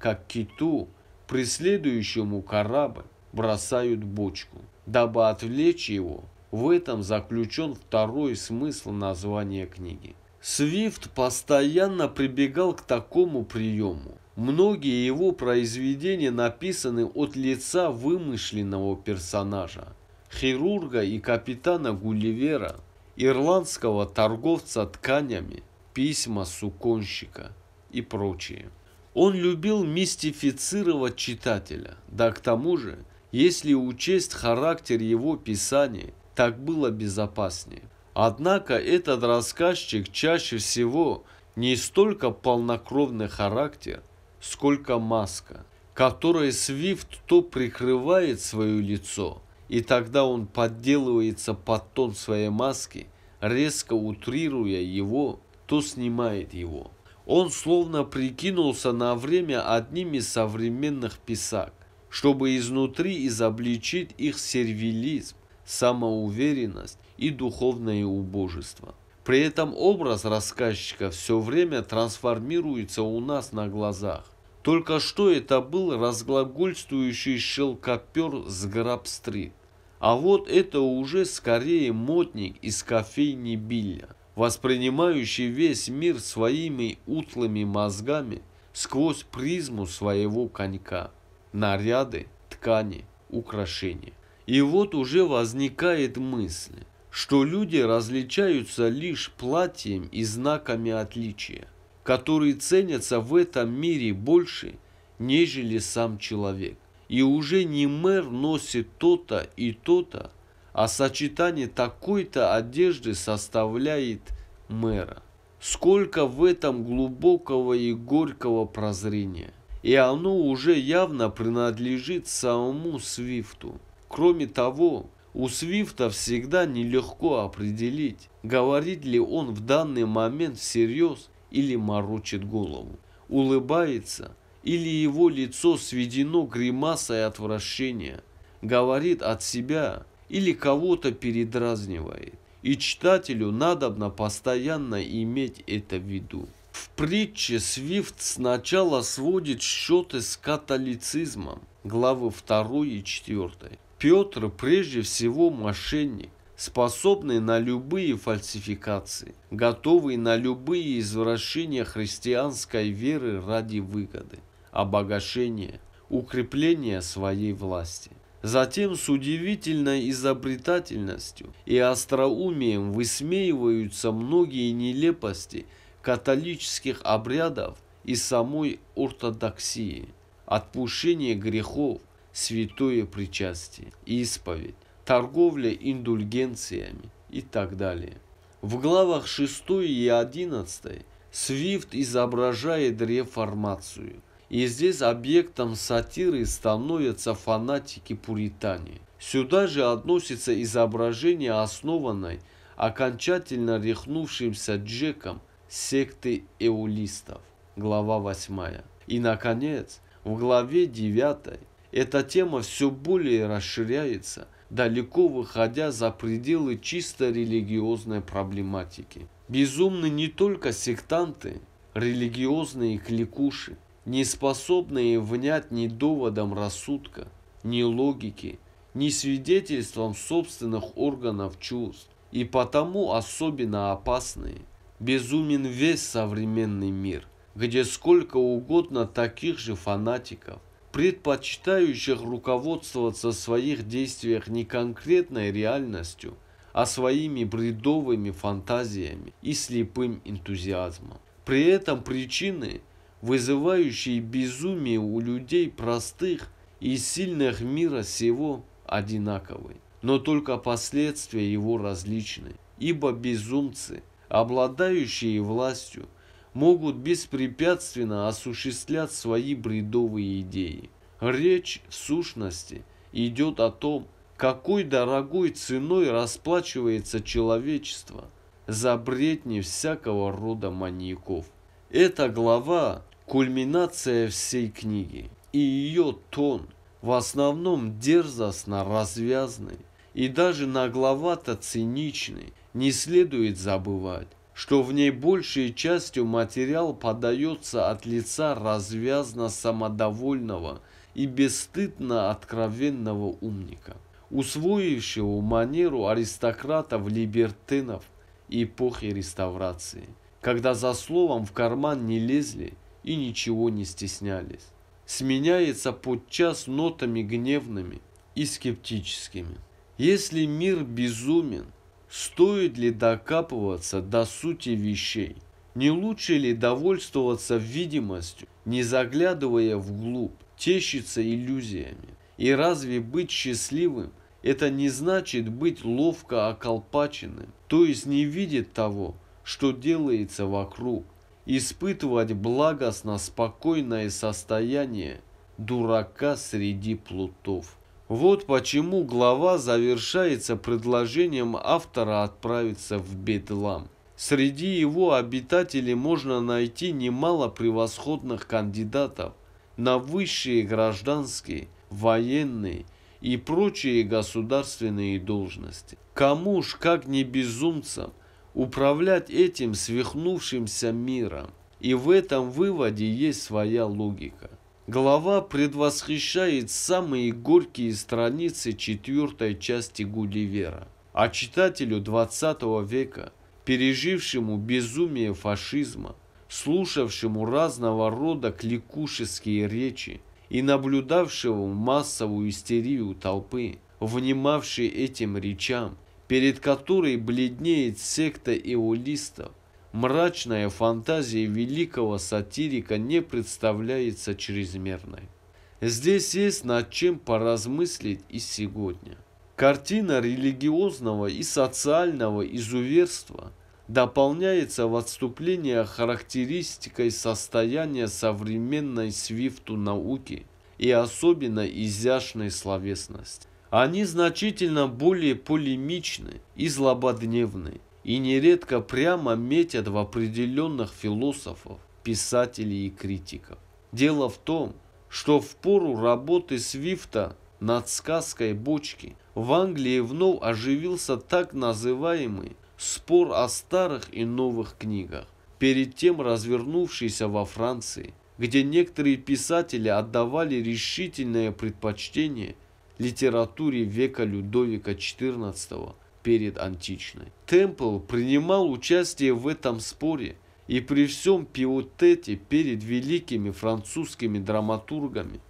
как киту, преследующему корабль, бросают бочку, дабы отвлечь его в этом заключен второй смысл названия книги. Свифт постоянно прибегал к такому приему. Многие его произведения написаны от лица вымышленного персонажа, хирурга и капитана Гулливера, ирландского торговца тканями, письма суконщика и прочее. Он любил мистифицировать читателя, да к тому же, если учесть характер его писания – так было безопаснее. Однако этот рассказчик чаще всего не столько полнокровный характер, сколько маска, которой Свифт то прикрывает свое лицо, и тогда он подделывается под тон своей маски, резко утрируя его, то снимает его. Он словно прикинулся на время одним из современных писак, чтобы изнутри изобличить их сервилизм самоуверенность и духовное убожество. При этом образ рассказчика все время трансформируется у нас на глазах. Только что это был разглагольствующий шелкопер с Граб-стрит. А вот это уже скорее модник из кофейни Билля, воспринимающий весь мир своими утлыми мозгами сквозь призму своего конька. Наряды, ткани, украшения. И вот уже возникает мысль, что люди различаются лишь платьем и знаками отличия, которые ценятся в этом мире больше, нежели сам человек. И уже не мэр носит то-то и то-то, а сочетание такой-то одежды составляет мэра. Сколько в этом глубокого и горького прозрения. И оно уже явно принадлежит самому Свифту. Кроме того, у Свифта всегда нелегко определить, говорит ли он в данный момент всерьез или морочит голову, улыбается или его лицо сведено гримасой отвращения, говорит от себя или кого-то передразнивает. И читателю надобно постоянно иметь это в виду. В притче Свифт сначала сводит счеты с католицизмом, главы 2 и 4, Петр прежде всего мошенник, способный на любые фальсификации, готовый на любые извращения христианской веры ради выгоды, обогащения, укрепления своей власти. Затем с удивительной изобретательностью и остроумием высмеиваются многие нелепости католических обрядов и самой ортодоксии. Отпущение грехов, святое причастие, исповедь, торговля индульгенциями и так далее. В главах 6 и 11 Свифт изображает реформацию, и здесь объектом сатиры становятся фанатики-пуритане. Сюда же относится изображение основанной окончательно рехнувшимся Джеком секты эулистов, глава 8. И, наконец, в главе 9 эта тема все более расширяется, далеко выходя за пределы чисто религиозной проблематики. Безумны не только сектанты, религиозные кликуши, не способные внять ни доводом рассудка, ни логики, ни свидетельством собственных органов чувств, и потому особенно опасные. Безумен весь современный мир, где сколько угодно таких же фанатиков, предпочитающих руководствоваться в своих действиях не конкретной реальностью, а своими бредовыми фантазиями и слепым энтузиазмом. При этом причины, вызывающие безумие у людей простых и сильных мира сего, одинаковы, но только последствия его различны, ибо безумцы, обладающие властью, могут беспрепятственно осуществлять свои бредовые идеи. Речь в сущности идет о том, какой дорогой ценой расплачивается человечество за бредни всякого рода маньяков. Эта глава – кульминация всей книги, и ее тон в основном дерзостно развязный и даже нагловато циничный, не следует забывать что в ней большей частью материал подается от лица развязно самодовольного и бесстыдно откровенного умника, усвоившего манеру аристократов-либертинов эпохи реставрации, когда за словом в карман не лезли и ничего не стеснялись. Сменяется подчас нотами гневными и скептическими. Если мир безумен – Стоит ли докапываться до сути вещей? Не лучше ли довольствоваться видимостью, не заглядывая вглубь, тешиться иллюзиями? И разве быть счастливым – это не значит быть ловко околпаченным, то есть не видеть того, что делается вокруг, испытывать благостно спокойное состояние дурака среди плутов? Вот почему глава завершается предложением автора отправиться в Бетлам. Среди его обитателей можно найти немало превосходных кандидатов на высшие гражданские, военные и прочие государственные должности. Кому ж, как не безумцам, управлять этим свихнувшимся миром? И в этом выводе есть своя логика. Глава предвосхищает самые горькие страницы четвертой части Гулливера. А читателю 20 века, пережившему безумие фашизма, слушавшему разного рода кликушеские речи и наблюдавшему массовую истерию толпы, внимавшей этим речам, перед которой бледнеет секта иолистов, мрачная фантазия великого сатирика не представляется чрезмерной. Здесь есть над чем поразмыслить и сегодня. Картина религиозного и социального изуверства дополняется в отступлении характеристикой состояния современной свифту науки и особенно изящной словесности. Они значительно более полемичны и злободневны, и нередко прямо метят в определенных философов, писателей и критиков. Дело в том, что в пору работы Свифта над сказкой «Бочки» в Англии вновь оживился так называемый спор о старых и новых книгах, перед тем развернувшийся во Франции, где некоторые писатели отдавали решительное предпочтение литературе века Людовика XIV перед античной. Темпл принимал участие в этом споре и при всем пиотете перед великими французскими драматургами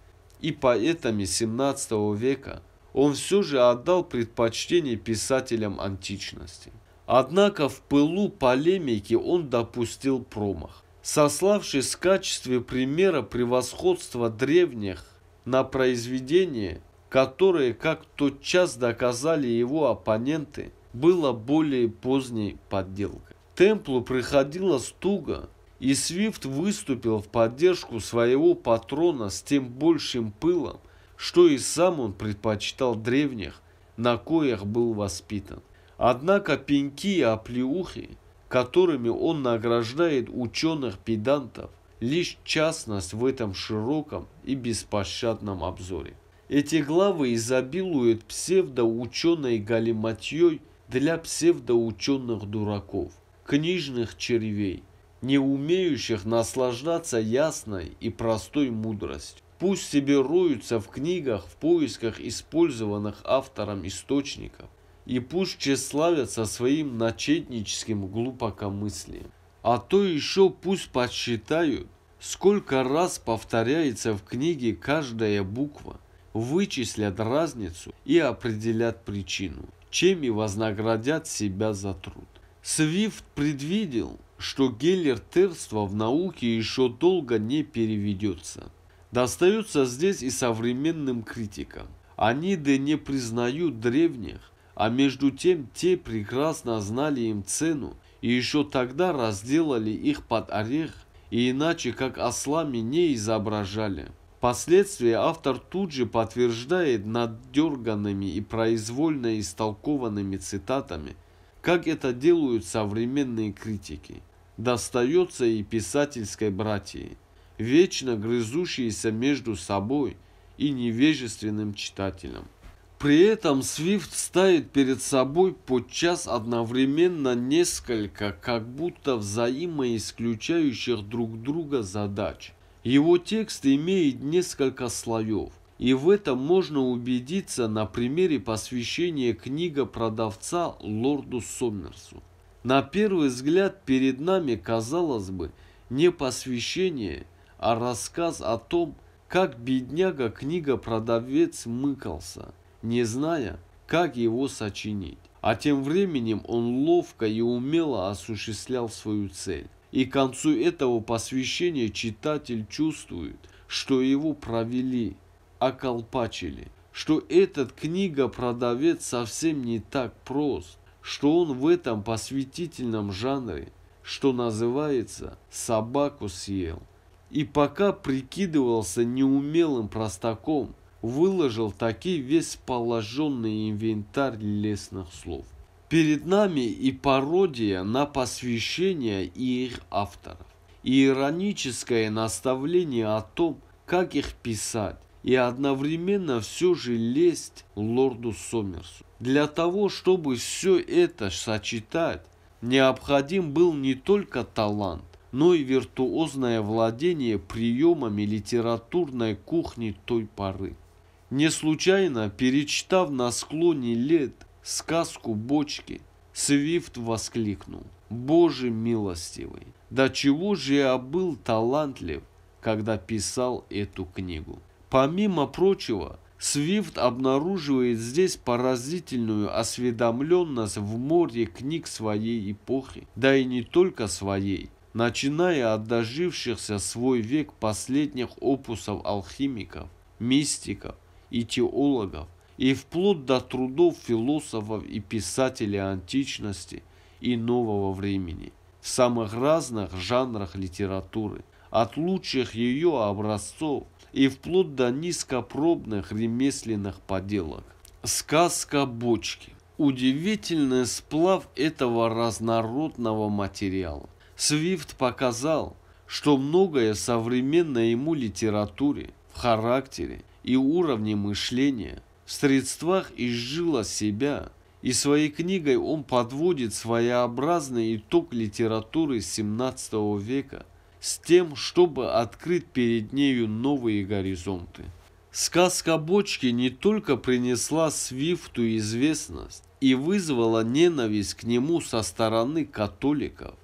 и поэтами 17 века он все же отдал предпочтение писателям античности. Однако в пылу полемики он допустил промах, сославшись в качестве примера превосходства древних на произведение которые, как тотчас доказали его оппоненты, было более поздней подделкой. Темплу приходилось стуга, и Свифт выступил в поддержку своего патрона с тем большим пылом, что и сам он предпочитал древних, на коях был воспитан. Однако пеньки и оплеухи, которыми он награждает ученых-педантов, лишь частность в этом широком и беспощадном обзоре. Эти главы изобилуют псевдоученой галиматьей для псевдоученых-дураков, книжных червей, не умеющих наслаждаться ясной и простой мудростью. Пусть себе роются в книгах в поисках использованных автором источников, и пусть тщеславятся своим начетническим глупокомыслием. А то еще пусть подсчитают, сколько раз повторяется в книге каждая буква, вычислят разницу и определят причину, чем и вознаградят себя за труд. Свифт предвидел, что геллертерство в науке еще долго не переведется. Достается здесь и современным критикам. Они да не признают древних, а между тем те прекрасно знали им цену и еще тогда разделали их под орех и иначе как ослами не изображали. Впоследствии автор тут же подтверждает надерганными и произвольно истолкованными цитатами, как это делают современные критики. Достается и писательской братьи, вечно грызущиеся между собой и невежественным читателем. При этом Свифт ставит перед собой подчас одновременно несколько как будто взаимоисключающих друг друга задач – его текст имеет несколько слоев, и в этом можно убедиться на примере посвящения книга продавца лорду Сомерсу. На первый взгляд перед нами, казалось бы, не посвящение, а рассказ о том, как бедняга книга-продавец мыкался, не зная, как его сочинить. А тем временем он ловко и умело осуществлял свою цель. И к концу этого посвящения читатель чувствует, что его провели, околпачили, что этот книга-продавец совсем не так прост, что он в этом посвятительном жанре, что называется, собаку съел. И пока прикидывался неумелым простаком, выложил такие весь положенный инвентарь лесных слов. Перед нами и пародия на посвящение и их авторов, и ироническое наставление о том, как их писать, и одновременно все же лезть лорду Сомерсу. Для того, чтобы все это сочетать, необходим был не только талант, но и виртуозное владение приемами литературной кухни той поры. Не случайно, перечитав на склоне лет сказку бочки, Свифт воскликнул. Боже милостивый, Да чего же я был талантлив, когда писал эту книгу. Помимо прочего, Свифт обнаруживает здесь поразительную осведомленность в море книг своей эпохи, да и не только своей, начиная от дожившихся свой век последних опусов алхимиков, мистиков и теологов, и вплоть до трудов философов и писателей античности и нового времени в самых разных жанрах литературы, от лучших ее образцов и вплоть до низкопробных ремесленных поделок. Сказка бочки. Удивительный сплав этого разнородного материала. Свифт показал, что многое современной ему литературе, в характере и уровне мышления – средствах изжила себя, и своей книгой он подводит своеобразный итог литературы XVII века с тем, чтобы открыть перед нею новые горизонты. Сказка Бочки не только принесла Свифту известность и вызвала ненависть к нему со стороны католиков.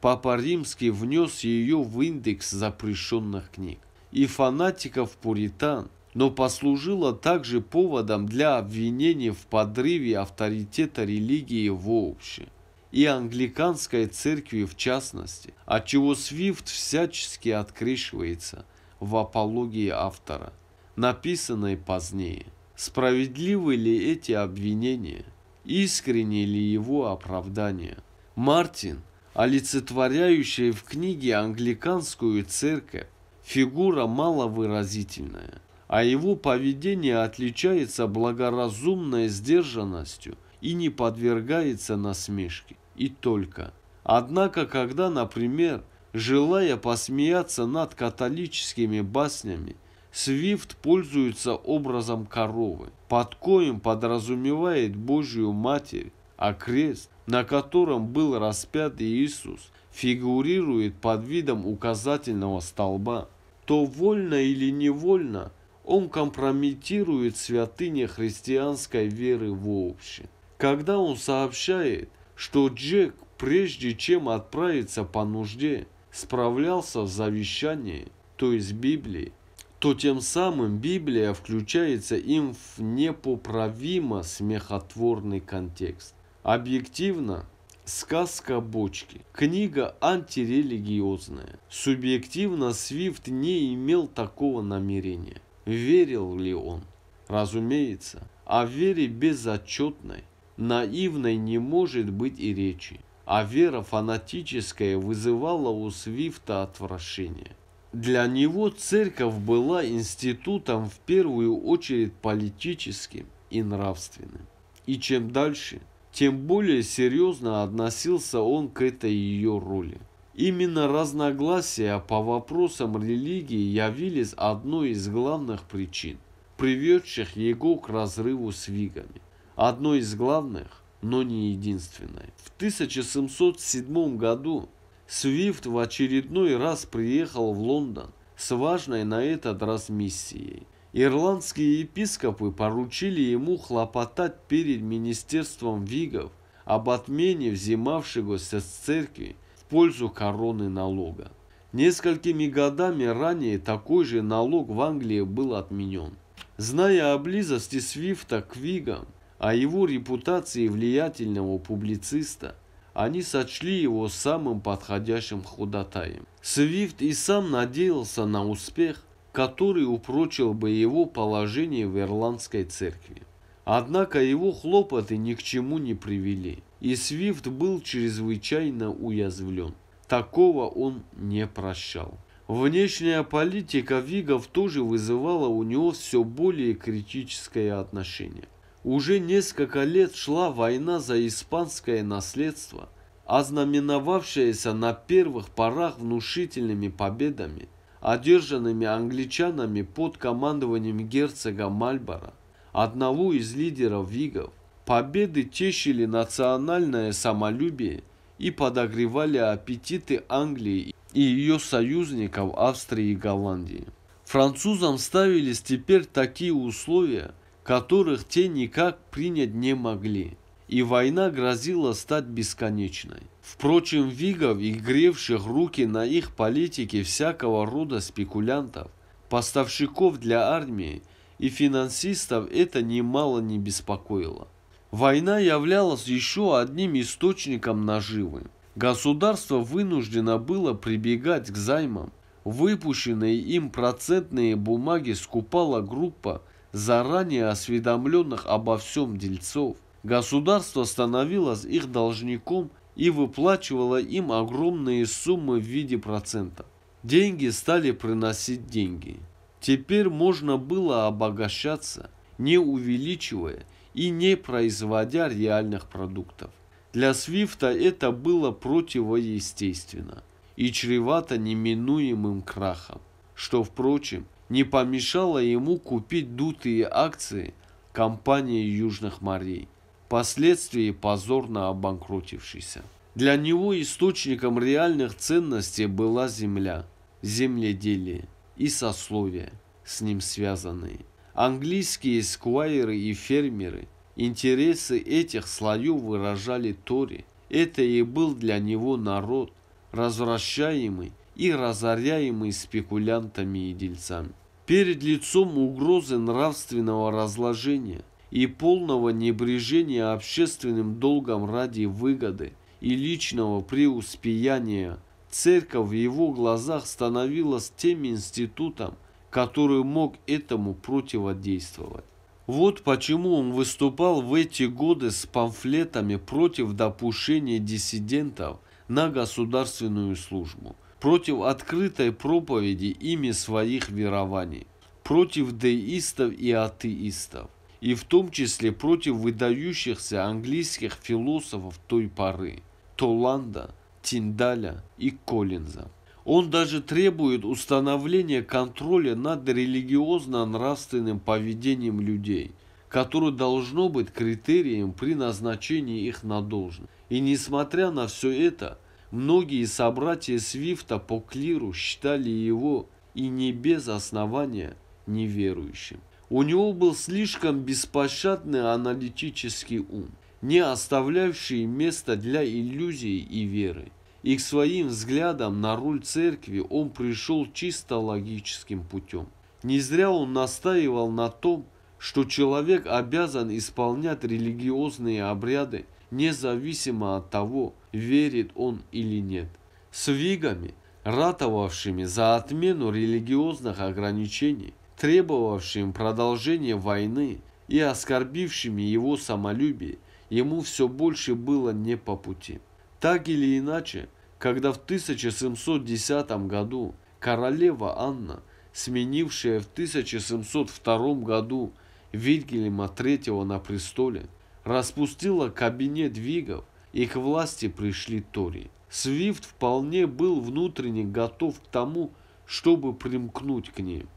Папа Римский внес ее в индекс запрещенных книг. И фанатиков-пуритан, но послужило также поводом для обвинения в подрыве авторитета религии вообще и англиканской церкви в частности, от чего Свифт всячески открышивается в апологии автора, написанной позднее. Справедливы ли эти обвинения? Искренне ли его оправдание? Мартин, олицетворяющая в книге англиканскую церковь, фигура маловыразительная – а его поведение отличается благоразумной сдержанностью и не подвергается насмешке. И только. Однако, когда, например, желая посмеяться над католическими баснями, Свифт пользуется образом коровы, под коем подразумевает Божью Матерь, а крест, на котором был распят Иисус, фигурирует под видом указательного столба. То вольно или невольно – он компрометирует святыни христианской веры вообще. Когда он сообщает, что Джек, прежде чем отправиться по нужде, справлялся в завещании, то есть Библии, то тем самым Библия включается им в непоправимо смехотворный контекст. Объективно, сказка бочки, книга антирелигиозная. Субъективно Свифт не имел такого намерения. Верил ли он? Разумеется, о вере безотчетной, наивной не может быть и речи, а вера фанатическая вызывала у Свифта отвращение. Для него церковь была институтом в первую очередь политическим и нравственным. И чем дальше, тем более серьезно относился он к этой ее роли. Именно разногласия по вопросам религии явились одной из главных причин, приведших его к разрыву с вигами. Одной из главных, но не единственной. В 1707 году Свифт в очередной раз приехал в Лондон с важной на этот раз миссией. Ирландские епископы поручили ему хлопотать перед министерством вигов об отмене взимавшегося с церкви пользу короны налога. Несколькими годами ранее такой же налог в Англии был отменен. Зная о близости Свифта к Вигам, о его репутации влиятельного публициста, они сочли его самым подходящим худотаем. Свифт и сам надеялся на успех, который упрочил бы его положение в Ирландской церкви. Однако его хлопоты ни к чему не привели и Свифт был чрезвычайно уязвлен. Такого он не прощал. Внешняя политика Вигов тоже вызывала у него все более критическое отношение. Уже несколько лет шла война за испанское наследство, ознаменовавшаяся на первых порах внушительными победами, одержанными англичанами под командованием герцога Мальбора, одного из лидеров Вигов. Победы тешили национальное самолюбие и подогревали аппетиты Англии и ее союзников Австрии и Голландии. Французам ставились теперь такие условия, которых те никак принять не могли, и война грозила стать бесконечной. Впрочем, вигов и гревших руки на их политике всякого рода спекулянтов, поставщиков для армии и финансистов это немало не беспокоило. Война являлась еще одним источником наживы. Государство вынуждено было прибегать к займам. Выпущенные им процентные бумаги скупала группа заранее осведомленных обо всем дельцов. Государство становилось их должником и выплачивало им огромные суммы в виде процента. Деньги стали приносить деньги. Теперь можно было обогащаться, не увеличивая – и не производя реальных продуктов. Для Свифта это было противоестественно и чревато неминуемым крахом, что, впрочем, не помешало ему купить дутые акции компании Южных морей, впоследствии позорно обанкротившейся. Для него источником реальных ценностей была земля, земледелие и сословия, с ним связанные. Английские сквайры и фермеры, интересы этих слоев выражали Тори. Это и был для него народ, развращаемый и разоряемый спекулянтами и дельцами. Перед лицом угрозы нравственного разложения и полного небрежения общественным долгом ради выгоды и личного преуспеяния, церковь в его глазах становилась тем институтом, который мог этому противодействовать. Вот почему он выступал в эти годы с памфлетами против допущения диссидентов на государственную службу, против открытой проповеди ими своих верований, против деистов и атеистов, и в том числе против выдающихся английских философов той поры – Толанда, Тиндаля и Коллинза. Он даже требует установления контроля над религиозно-нравственным поведением людей, которое должно быть критерием при назначении их на должность. И несмотря на все это, многие собратья Свифта по клиру считали его и не без основания неверующим. У него был слишком беспощадный аналитический ум, не оставлявший места для иллюзий и веры. И к своим взглядам на руль церкви он пришел чисто логическим путем. Не зря он настаивал на том, что человек обязан исполнять религиозные обряды, независимо от того, верит он или нет. С вигами, ратовавшими за отмену религиозных ограничений, требовавшим продолжения войны и оскорбившими его самолюбие, ему все больше было не по пути. Так или иначе, когда в 1710 году королева Анна, сменившая в 1702 году Вильгельма III на престоле, распустила кабинет Вигов, и к власти пришли Тори. Свифт вполне был внутренне готов к тому, чтобы примкнуть к ним.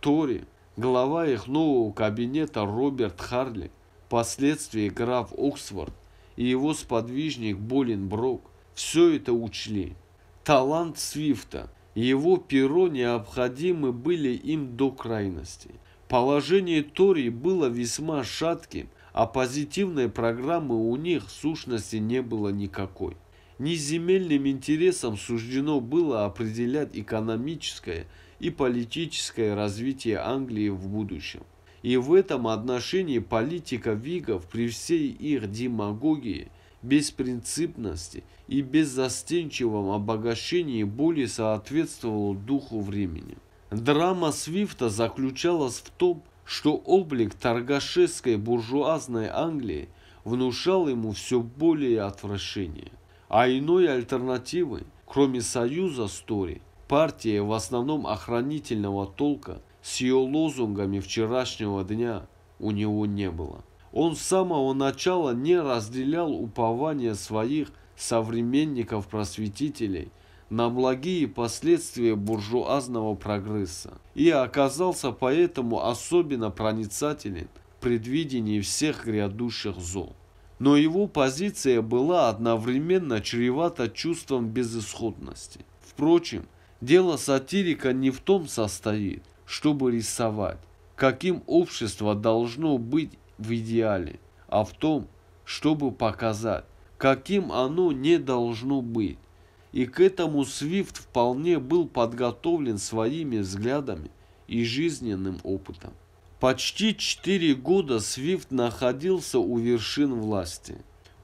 Тори, глава их нового кабинета Роберт Харли, впоследствии граф Оксфорд, и его сподвижник Боленброк все это учли. Талант Свифта и его перо необходимы были им до крайности. Положение Тори было весьма шатким, а позитивной программы у них сущности не было никакой. Неземельным интересам суждено было определять экономическое и политическое развитие Англии в будущем. И в этом отношении политика Вигов при всей их демагогии, беспринципности и беззастенчивом обогащении более соответствовала духу времени. Драма Свифта заключалась в том, что облик торгашеской буржуазной Англии внушал ему все более отвращение. А иной альтернативы, кроме союза Стори, партия в основном охранительного толка – с ее лозунгами вчерашнего дня у него не было. Он с самого начала не разделял упования своих современников-просветителей на благие последствия буржуазного прогресса и оказался поэтому особенно проницателен в предвидении всех грядущих зол. Но его позиция была одновременно чревата чувством безысходности. Впрочем, дело сатирика не в том состоит, чтобы рисовать, каким общество должно быть в идеале, а в том, чтобы показать, каким оно не должно быть. И к этому Свифт вполне был подготовлен своими взглядами и жизненным опытом. Почти четыре года Свифт находился у вершин власти.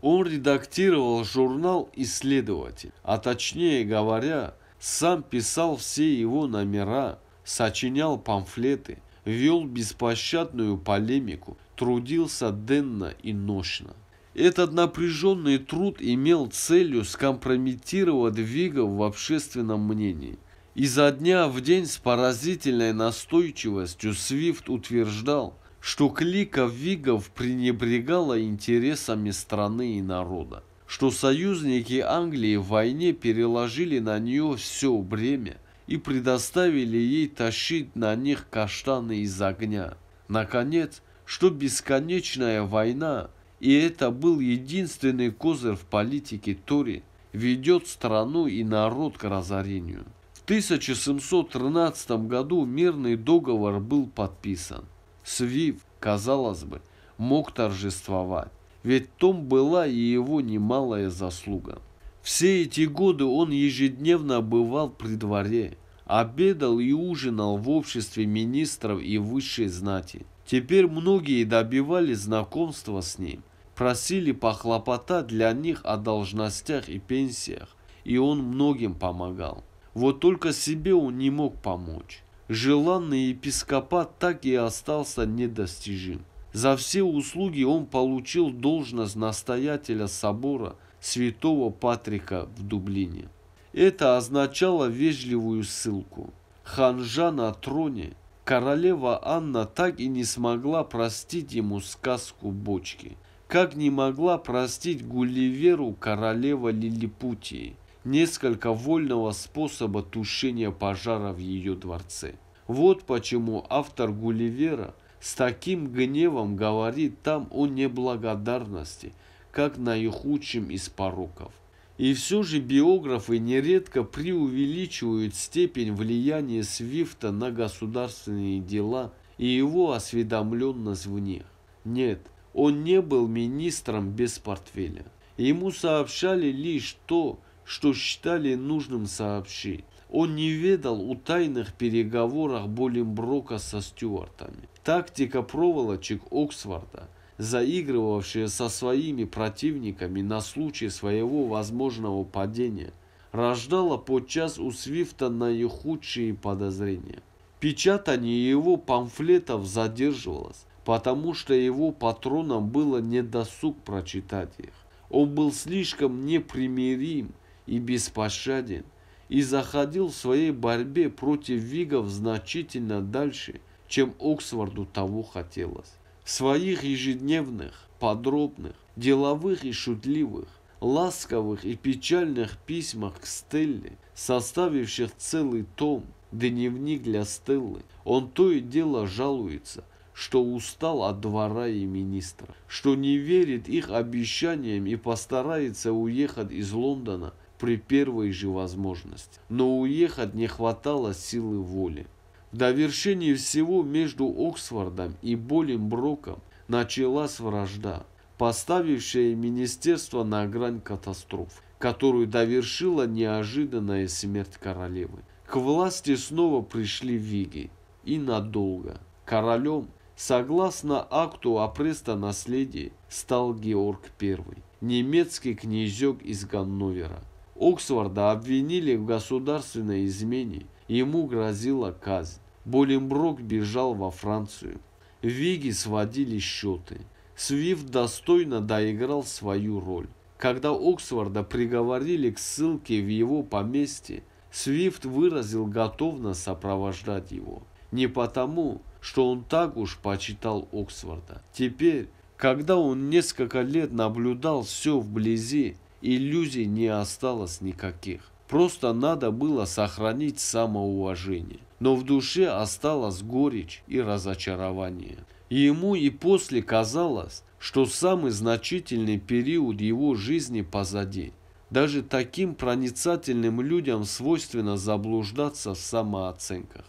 Он редактировал журнал «Исследователь», а точнее говоря, сам писал все его номера – сочинял памфлеты, вел беспощадную полемику, трудился денно и нощно. Этот напряженный труд имел целью скомпрометировать Вига в общественном мнении. И за дня в день с поразительной настойчивостью Свифт утверждал, что клика Вигов пренебрегала интересами страны и народа, что союзники Англии в войне переложили на нее все бремя – и предоставили ей тащить на них каштаны из огня. Наконец, что бесконечная война, и это был единственный козырь в политике Тори, ведет страну и народ к разорению. В 1713 году мирный договор был подписан. Свив, казалось бы, мог торжествовать, ведь в том была и его немалая заслуга. Все эти годы он ежедневно бывал при дворе, обедал и ужинал в обществе министров и высшей знати. Теперь многие добивали знакомства с ним, просили похлопотать для них о должностях и пенсиях, и он многим помогал. Вот только себе он не мог помочь. Желанный епископат так и остался недостижим. За все услуги он получил должность настоятеля собора – святого Патрика в Дублине. Это означало вежливую ссылку. Ханжа на троне, королева Анна так и не смогла простить ему сказку бочки, как не могла простить Гулливеру королева Лилипутии, несколько вольного способа тушения пожара в ее дворце. Вот почему автор Гулливера с таким гневом говорит там о неблагодарности – как наихудшим из пороков. И все же биографы нередко преувеличивают степень влияния Свифта на государственные дела и его осведомленность в них. Нет, он не был министром без портфеля. Ему сообщали лишь то, что считали нужным сообщить. Он не ведал о тайных переговорах Болимброка со Стюартами. Тактика проволочек Оксфорда – заигрывавшие со своими противниками на случай своего возможного падения, рождало подчас у Свифта наихудшие подозрения. Печатание его памфлетов задерживалось, потому что его патронам было недосуг прочитать их. Он был слишком непримирим и беспощаден, и заходил в своей борьбе против Вигов значительно дальше, чем Оксфорду того хотелось своих ежедневных, подробных, деловых и шутливых, ласковых и печальных письмах к Стелле, составивших целый том, дневник для Стеллы, он то и дело жалуется, что устал от двора и министра, что не верит их обещаниям и постарается уехать из Лондона при первой же возможности. Но уехать не хватало силы воли. В довершении всего между Оксфордом и Болинброком началась вражда, поставившая министерство на грань катастроф, которую довершила неожиданная смерть королевы. К власти снова пришли виги. И надолго. Королем, согласно акту о престонаследии, стал Георг I, немецкий князек из Ганновера. Оксфорда обвинили в государственной измене – Ему грозила казнь. Болемброк бежал во Францию. Виги сводили счеты. Свифт достойно доиграл свою роль. Когда Оксфорда приговорили к ссылке в его поместье, Свифт выразил готовность сопровождать его. Не потому, что он так уж почитал Оксфорда. Теперь, когда он несколько лет наблюдал все вблизи, иллюзий не осталось никаких. Просто надо было сохранить самоуважение. Но в душе осталась горечь и разочарование. Ему и после казалось, что самый значительный период его жизни позади. Даже таким проницательным людям свойственно заблуждаться в самооценках.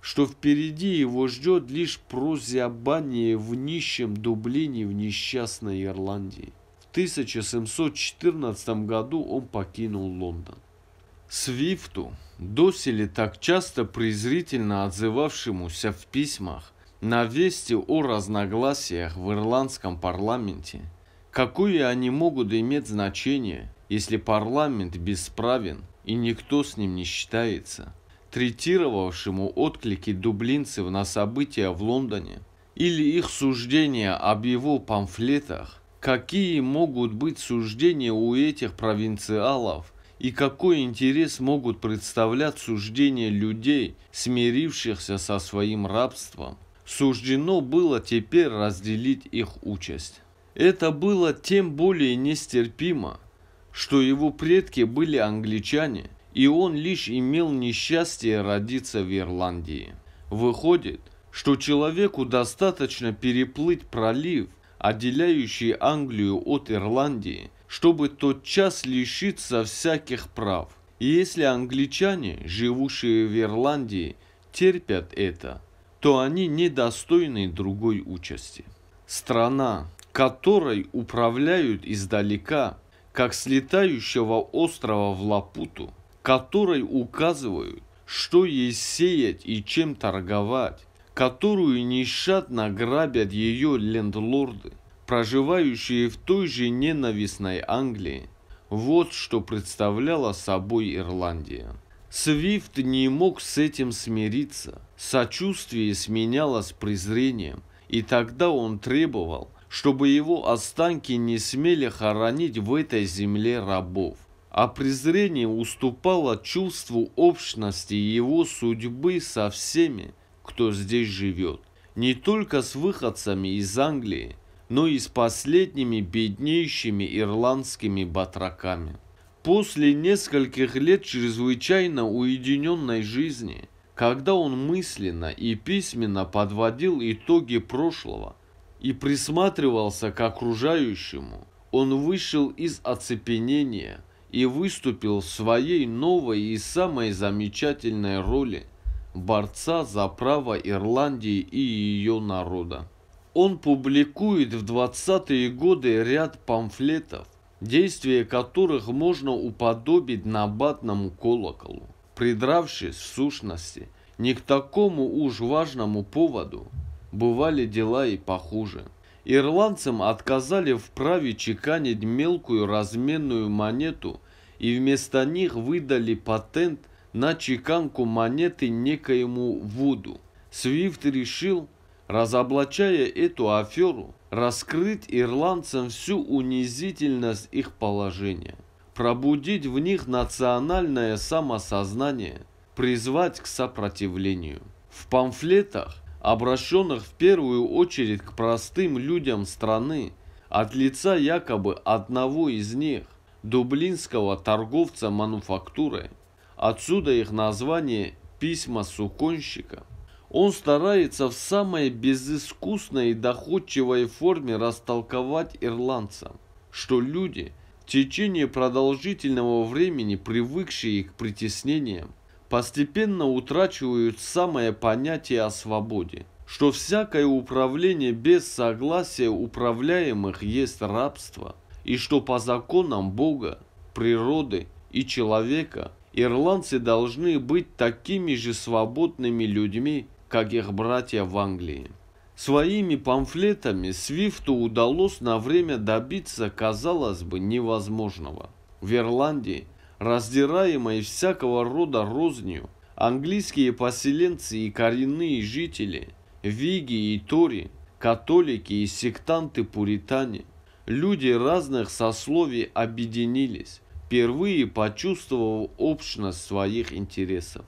Что впереди его ждет лишь прозябание в нищем Дублине в несчастной Ирландии. В 1714 году он покинул Лондон. Свифту, доселе так часто презрительно отзывавшемуся в письмах на вести о разногласиях в ирландском парламенте. Какое они могут иметь значение, если парламент бесправен и никто с ним не считается? Третировавшему отклики дублинцев на события в Лондоне или их суждения об его памфлетах, какие могут быть суждения у этих провинциалов – и какой интерес могут представлять суждения людей, смирившихся со своим рабством. Суждено было теперь разделить их участь. Это было тем более нестерпимо, что его предки были англичане, и он лишь имел несчастье родиться в Ирландии. Выходит, что человеку достаточно переплыть пролив, отделяющий Англию от Ирландии – чтобы тотчас лишиться всяких прав. И если англичане, живущие в Ирландии, терпят это, то они недостойны другой участи. Страна, которой управляют издалека, как слетающего острова в Лапуту, которой указывают, что ей сеять и чем торговать, которую нещадно грабят ее лендлорды, проживающие в той же ненавистной Англии. Вот что представляла собой Ирландия. Свифт не мог с этим смириться. Сочувствие сменялось презрением, и тогда он требовал, чтобы его останки не смели хоронить в этой земле рабов. А презрение уступало чувству общности его судьбы со всеми, кто здесь живет. Не только с выходцами из Англии, но ну и с последними беднейшими ирландскими батраками. После нескольких лет чрезвычайно уединенной жизни, когда он мысленно и письменно подводил итоги прошлого и присматривался к окружающему, он вышел из оцепенения и выступил в своей новой и самой замечательной роли – борца за право Ирландии и ее народа. Он публикует в 20-е годы ряд памфлетов, действие которых можно уподобить набатному колоколу, придравшись в сущности не к такому уж важному поводу, бывали дела и похуже. Ирландцам отказали в праве чеканить мелкую разменную монету и вместо них выдали патент на чеканку монеты некоему Вуду. Свифт решил, разоблачая эту аферу, раскрыть ирландцам всю унизительность их положения, пробудить в них национальное самосознание, призвать к сопротивлению. В памфлетах, обращенных в первую очередь к простым людям страны, от лица якобы одного из них, дублинского торговца мануфактуры отсюда их название «Письма суконщика», он старается в самой безыскусной и доходчивой форме растолковать ирландцам, что люди, в течение продолжительного времени привыкшие к притеснениям, постепенно утрачивают самое понятие о свободе, что всякое управление без согласия управляемых есть рабство, и что по законам Бога, природы и человека ирландцы должны быть такими же свободными людьми, как их братья в Англии. Своими памфлетами Свифту удалось на время добиться, казалось бы, невозможного. В Ирландии, раздираемой всякого рода рознью, английские поселенцы и коренные жители, виги и тори, католики и сектанты-пуритане, люди разных сословий объединились, впервые почувствовав общность своих интересов.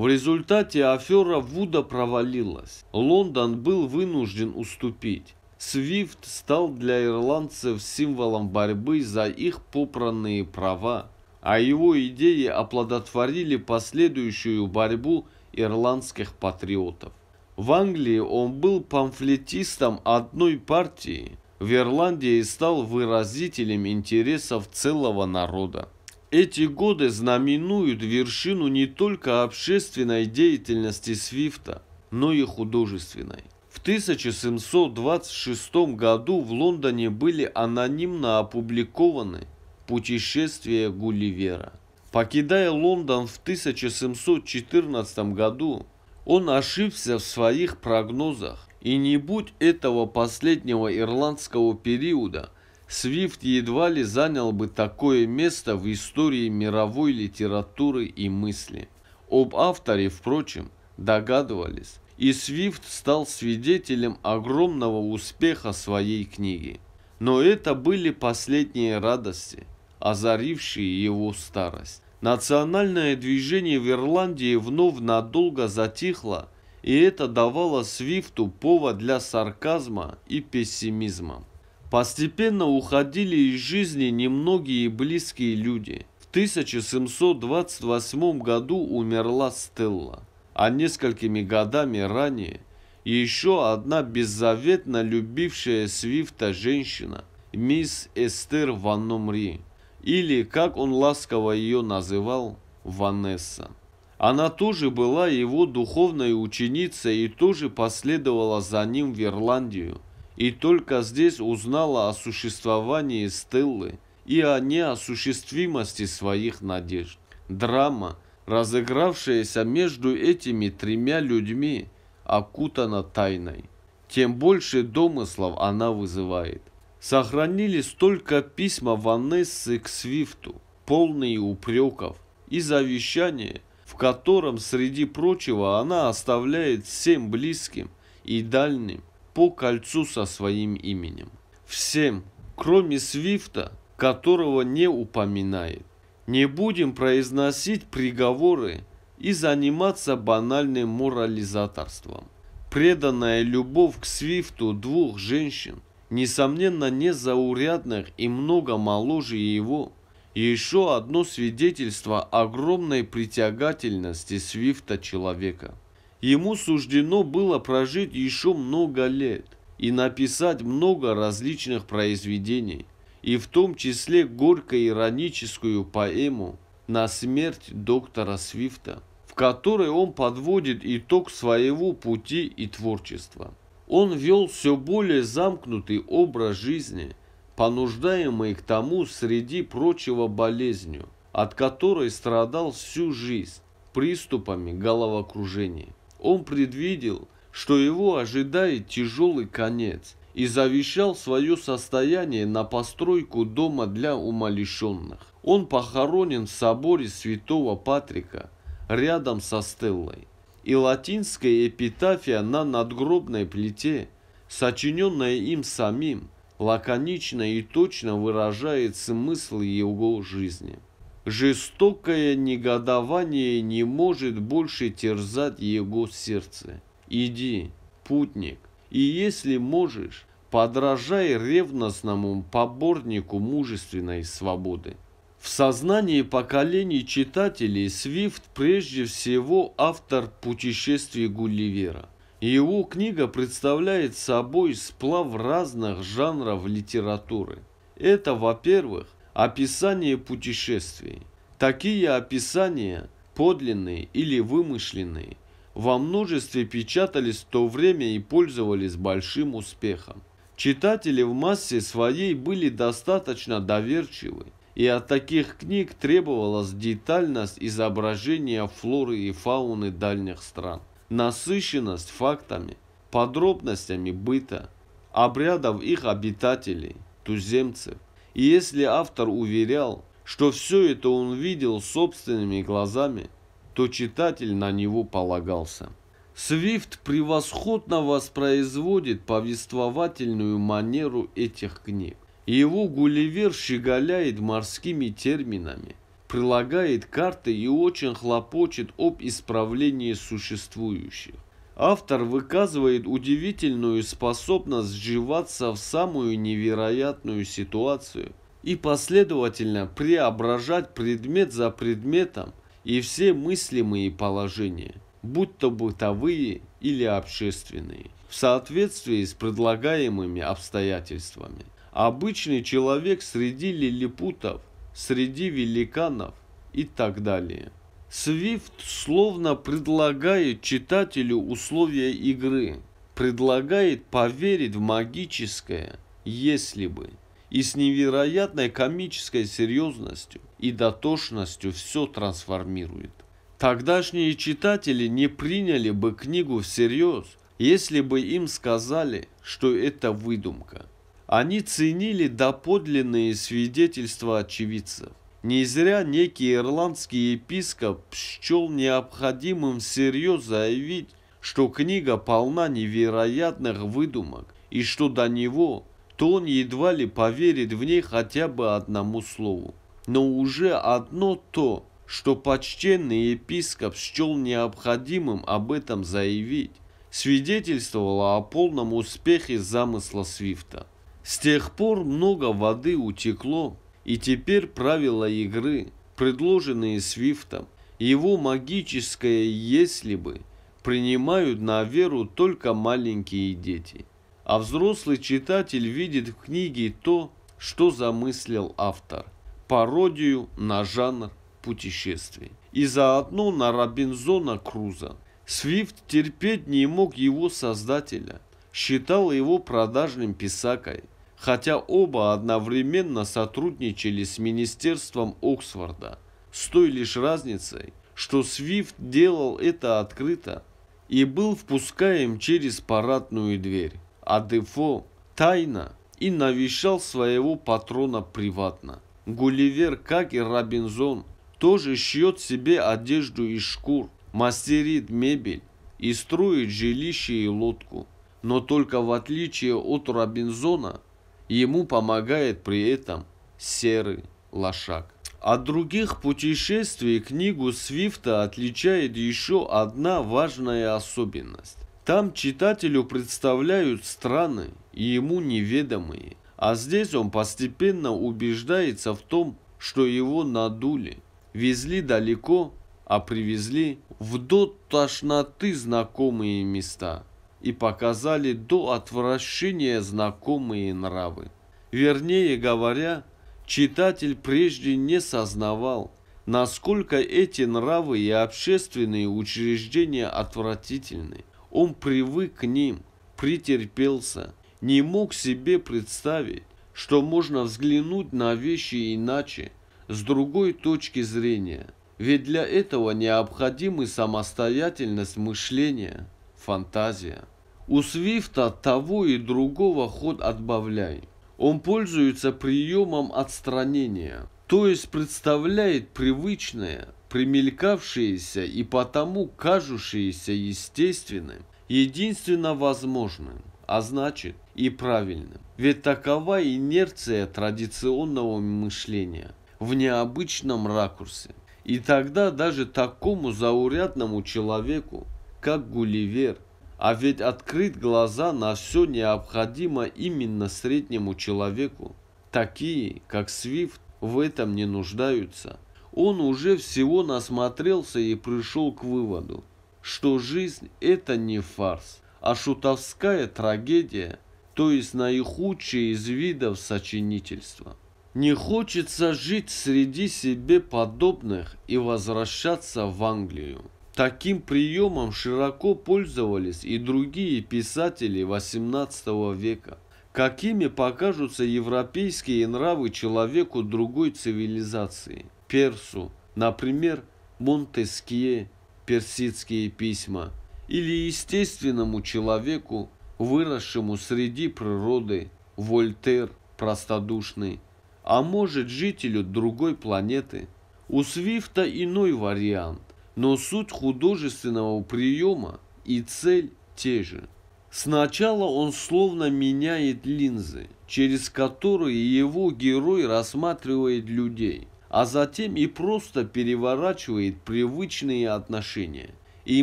В результате афера Вуда провалилась. Лондон был вынужден уступить. Свифт стал для ирландцев символом борьбы за их попранные права, а его идеи оплодотворили последующую борьбу ирландских патриотов. В Англии он был памфлетистом одной партии, в Ирландии стал выразителем интересов целого народа. Эти годы знаменуют вершину не только общественной деятельности Свифта, но и художественной. В 1726 году в Лондоне были анонимно опубликованы «Путешествия Гулливера». Покидая Лондон в 1714 году, он ошибся в своих прогнозах, и не будь этого последнего ирландского периода – Свифт едва ли занял бы такое место в истории мировой литературы и мысли. Об авторе, впрочем, догадывались, и Свифт стал свидетелем огромного успеха своей книги. Но это были последние радости, озарившие его старость. Национальное движение в Ирландии вновь надолго затихло, и это давало Свифту повод для сарказма и пессимизма. Постепенно уходили из жизни немногие близкие люди. В 1728 году умерла Стелла, а несколькими годами ранее еще одна беззаветно любившая Свифта женщина, мисс Эстер Ванномри, или, как он ласково ее называл, Ванесса. Она тоже была его духовной ученицей и тоже последовала за ним в Ирландию – и только здесь узнала о существовании Стеллы и о неосуществимости своих надежд. Драма, разыгравшаяся между этими тремя людьми, окутана тайной. Тем больше домыслов она вызывает. Сохранились только письма Ванессы к Свифту, полные упреков, и завещание, в котором, среди прочего, она оставляет всем близким и дальним по кольцу со своим именем. Всем, кроме Свифта, которого не упоминает. Не будем произносить приговоры и заниматься банальным морализаторством. Преданная любовь к Свифту двух женщин, несомненно незаурядных и много моложе его, еще одно свидетельство огромной притягательности Свифта человека ему суждено было прожить еще много лет и написать много различных произведений, и в том числе горько-ироническую поэму «На смерть доктора Свифта», в которой он подводит итог своего пути и творчества. Он вел все более замкнутый образ жизни, понуждаемый к тому среди прочего болезнью, от которой страдал всю жизнь приступами головокружения. Он предвидел, что его ожидает тяжелый конец и завещал свое состояние на постройку дома для умалишенных. Он похоронен в соборе святого Патрика рядом со Стеллой. И латинская эпитафия на надгробной плите, сочиненная им самим, лаконично и точно выражает смысл его жизни. Жестокое негодование не может больше терзать его сердце. Иди, путник, и если можешь, подражай ревностному поборнику мужественной свободы. В сознании поколений читателей Свифт прежде всего автор «Путешествий Гулливера». Его книга представляет собой сплав разных жанров литературы. Это, во-первых, Описание путешествий. Такие описания, подлинные или вымышленные, во множестве печатались в то время и пользовались большим успехом. Читатели в массе своей были достаточно доверчивы, и от таких книг требовалась детальность изображения флоры и фауны дальних стран, насыщенность фактами, подробностями быта, обрядов их обитателей, туземцев, и если автор уверял, что все это он видел собственными глазами, то читатель на него полагался. Свифт превосходно воспроизводит повествовательную манеру этих книг. Его Гулливер щеголяет морскими терминами, прилагает карты и очень хлопочет об исправлении существующих. Автор выказывает удивительную способность сживаться в самую невероятную ситуацию и последовательно преображать предмет за предметом и все мыслимые положения, будь то бытовые или общественные, в соответствии с предлагаемыми обстоятельствами. Обычный человек среди лилипутов, среди великанов и так далее. Свифт словно предлагает читателю условия игры, предлагает поверить в магическое «если бы». И с невероятной комической серьезностью и дотошностью все трансформирует. Тогдашние читатели не приняли бы книгу всерьез, если бы им сказали, что это выдумка. Они ценили доподлинные свидетельства очевидцев. Не зря некий ирландский епископ счел необходимым всерьез заявить, что книга полна невероятных выдумок, и что до него, то он едва ли поверит в ней хотя бы одному слову. Но уже одно то, что почтенный епископ счел необходимым об этом заявить, свидетельствовало о полном успехе замысла Свифта. С тех пор много воды утекло, и теперь правила игры, предложенные Свифтом, его магическое «если бы» принимают на веру только маленькие дети. А взрослый читатель видит в книге то, что замыслил автор – пародию на жанр путешествий. И заодно на Робинзона Круза. Свифт терпеть не мог его создателя, считал его продажным писакой, хотя оба одновременно сотрудничали с Министерством Оксфорда, с той лишь разницей, что Свифт делал это открыто и был впускаем через парадную дверь, а Дефо тайно и навещал своего патрона приватно. Гулливер, как и Робинзон, тоже шьет себе одежду из шкур, мастерит мебель и строит жилище и лодку. Но только в отличие от Робинзона – ему помогает при этом серый лошак. От других путешествий книгу Свифта отличает еще одна важная особенность. Там читателю представляют страны и ему неведомые, а здесь он постепенно убеждается в том, что его надули, везли далеко, а привезли в до тошноты знакомые места и показали до отвращения знакомые нравы. Вернее говоря, читатель прежде не сознавал, насколько эти нравы и общественные учреждения отвратительны. Он привык к ним, претерпелся, не мог себе представить, что можно взглянуть на вещи иначе, с другой точки зрения. Ведь для этого необходимы самостоятельность мышления, фантазия. У Свифта того и другого ход отбавляй. Он пользуется приемом отстранения, то есть представляет привычное, примелькавшееся и потому кажущееся естественным, единственно возможным, а значит и правильным. Ведь такова инерция традиционного мышления в необычном ракурсе. И тогда даже такому заурядному человеку, как Гулливер – а ведь открыть глаза на все необходимо именно среднему человеку. Такие, как Свифт, в этом не нуждаются. Он уже всего насмотрелся и пришел к выводу, что жизнь – это не фарс, а шутовская трагедия, то есть наихудший из видов сочинительства. Не хочется жить среди себе подобных и возвращаться в Англию. Таким приемом широко пользовались и другие писатели XVIII века. Какими покажутся европейские нравы человеку другой цивилизации? Персу, например, Монтескье, персидские письма, или естественному человеку, выросшему среди природы, Вольтер, простодушный, а может жителю другой планеты. У Свифта иной вариант но суть художественного приема и цель те же. Сначала он словно меняет линзы, через которые его герой рассматривает людей, а затем и просто переворачивает привычные отношения. И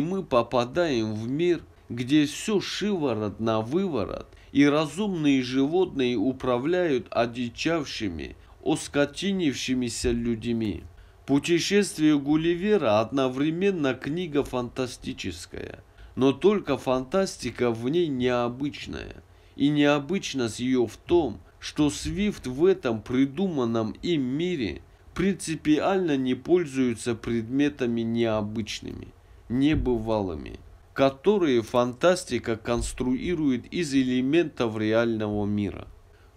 мы попадаем в мир, где все шиворот на выворот, и разумные животные управляют одичавшими, оскотинившимися людьми. Путешествие Гулливера одновременно книга фантастическая, но только фантастика в ней необычная. И необычность ее в том, что Свифт в этом придуманном им мире принципиально не пользуется предметами необычными, небывалыми, которые фантастика конструирует из элементов реального мира,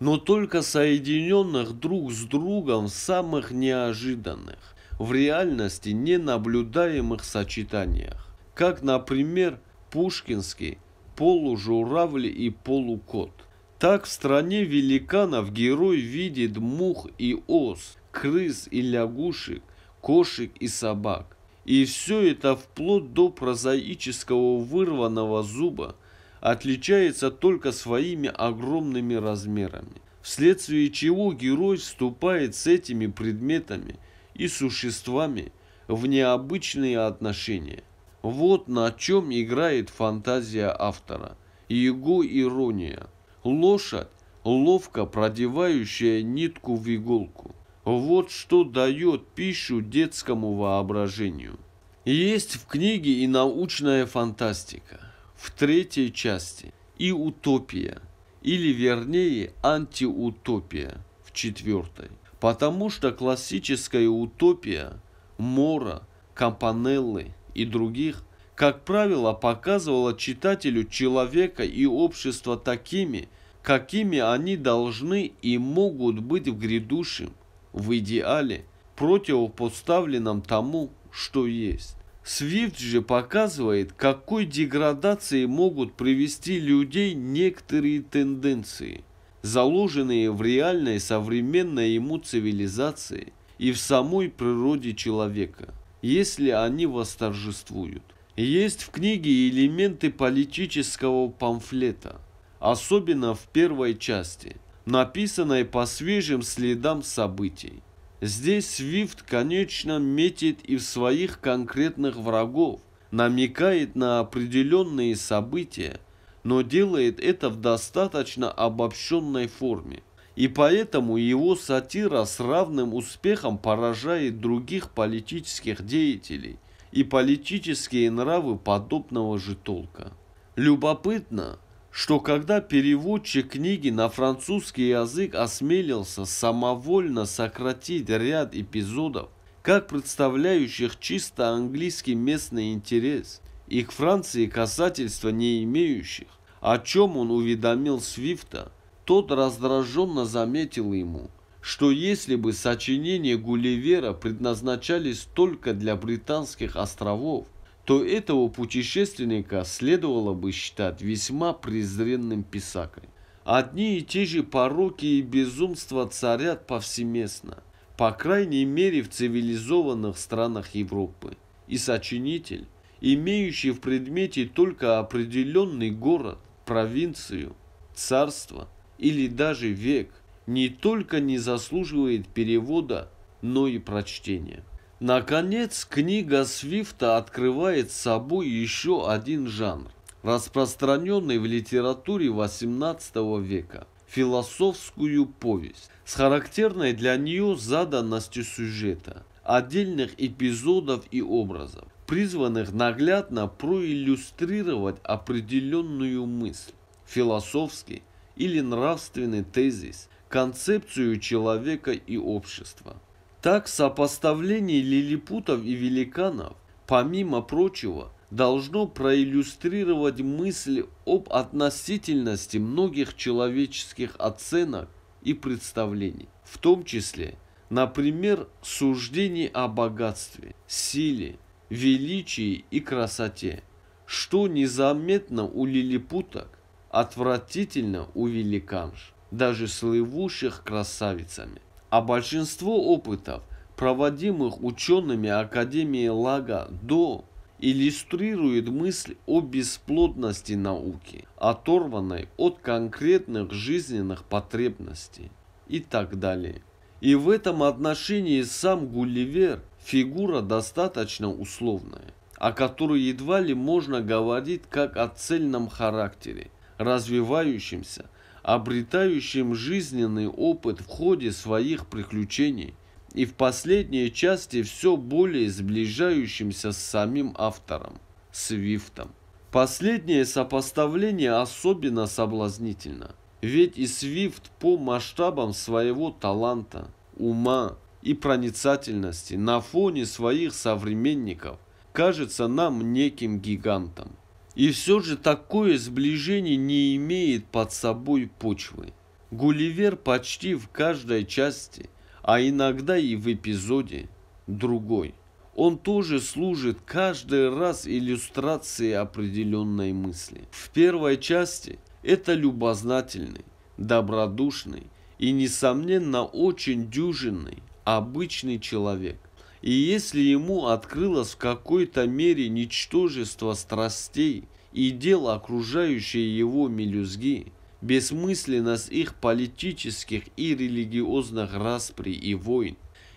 но только соединенных друг с другом самых неожиданных в реальности ненаблюдаемых сочетаниях, как, например, пушкинский полужуравль и полукот. Так в стране великанов герой видит мух и ос, крыс и лягушек, кошек и собак. И все это вплоть до прозаического вырванного зуба отличается только своими огромными размерами, вследствие чего герой вступает с этими предметами – и существами в необычные отношения. Вот на чем играет фантазия автора, его ирония. Лошадь, ловко продевающая нитку в иголку. Вот что дает пищу детскому воображению. Есть в книге и научная фантастика, в третьей части, и утопия, или вернее антиутопия, в четвертой. Потому что классическая утопия Мора, Кампанеллы и других, как правило, показывала читателю человека и общество такими, какими они должны и могут быть в грядущем, в идеале, противопоставленном тому, что есть. Свифт же показывает, какой деградации могут привести людей некоторые тенденции – заложенные в реальной современной ему цивилизации и в самой природе человека, если они восторжествуют. Есть в книге элементы политического памфлета, особенно в первой части, написанной по свежим следам событий. Здесь Свифт, конечно, метит и в своих конкретных врагов, намекает на определенные события – но делает это в достаточно обобщенной форме. И поэтому его сатира с равным успехом поражает других политических деятелей и политические нравы подобного же толка. Любопытно, что когда переводчик книги на французский язык осмелился самовольно сократить ряд эпизодов, как представляющих чисто английский местный интерес – и к Франции касательства не имеющих, о чем он уведомил Свифта, тот раздраженно заметил ему, что если бы сочинения Гулливера предназначались только для британских островов, то этого путешественника следовало бы считать весьма презренным писакой. Одни и те же пороки и безумства царят повсеместно, по крайней мере в цивилизованных странах Европы. И сочинитель, имеющий в предмете только определенный город, провинцию, царство или даже век, не только не заслуживает перевода, но и прочтения. Наконец, книга Свифта открывает собой еще один жанр, распространенный в литературе XVIII века – философскую повесть, с характерной для нее заданностью сюжета, отдельных эпизодов и образов призванных наглядно проиллюстрировать определенную мысль, философский или нравственный тезис, концепцию человека и общества. Так, сопоставление лилипутов и великанов, помимо прочего, должно проиллюстрировать мысли об относительности многих человеческих оценок и представлений, в том числе, например, суждений о богатстве, силе, величии и красоте, что незаметно у лилипуток, отвратительно у великанш, даже слывущих красавицами. А большинство опытов, проводимых учеными Академии Лага до, иллюстрирует мысль о бесплодности науки, оторванной от конкретных жизненных потребностей и так далее. И в этом отношении сам Гулливер Фигура достаточно условная, о которой едва ли можно говорить как о цельном характере, развивающемся, обретающем жизненный опыт в ходе своих приключений и в последней части все более сближающимся с самим автором, Свифтом. Последнее сопоставление особенно соблазнительно, ведь и Свифт по масштабам своего таланта, ума, и проницательности на фоне своих современников кажется нам неким гигантом. И все же такое сближение не имеет под собой почвы. Гулливер почти в каждой части, а иногда и в эпизоде, другой. Он тоже служит каждый раз иллюстрацией определенной мысли. В первой части это любознательный, добродушный и, несомненно, очень дюжинный, обычный человек. И если ему открылось в какой-то мере ничтожество страстей и дел окружающие его мелюзги, бессмысленность их политических и религиозных распри и войн,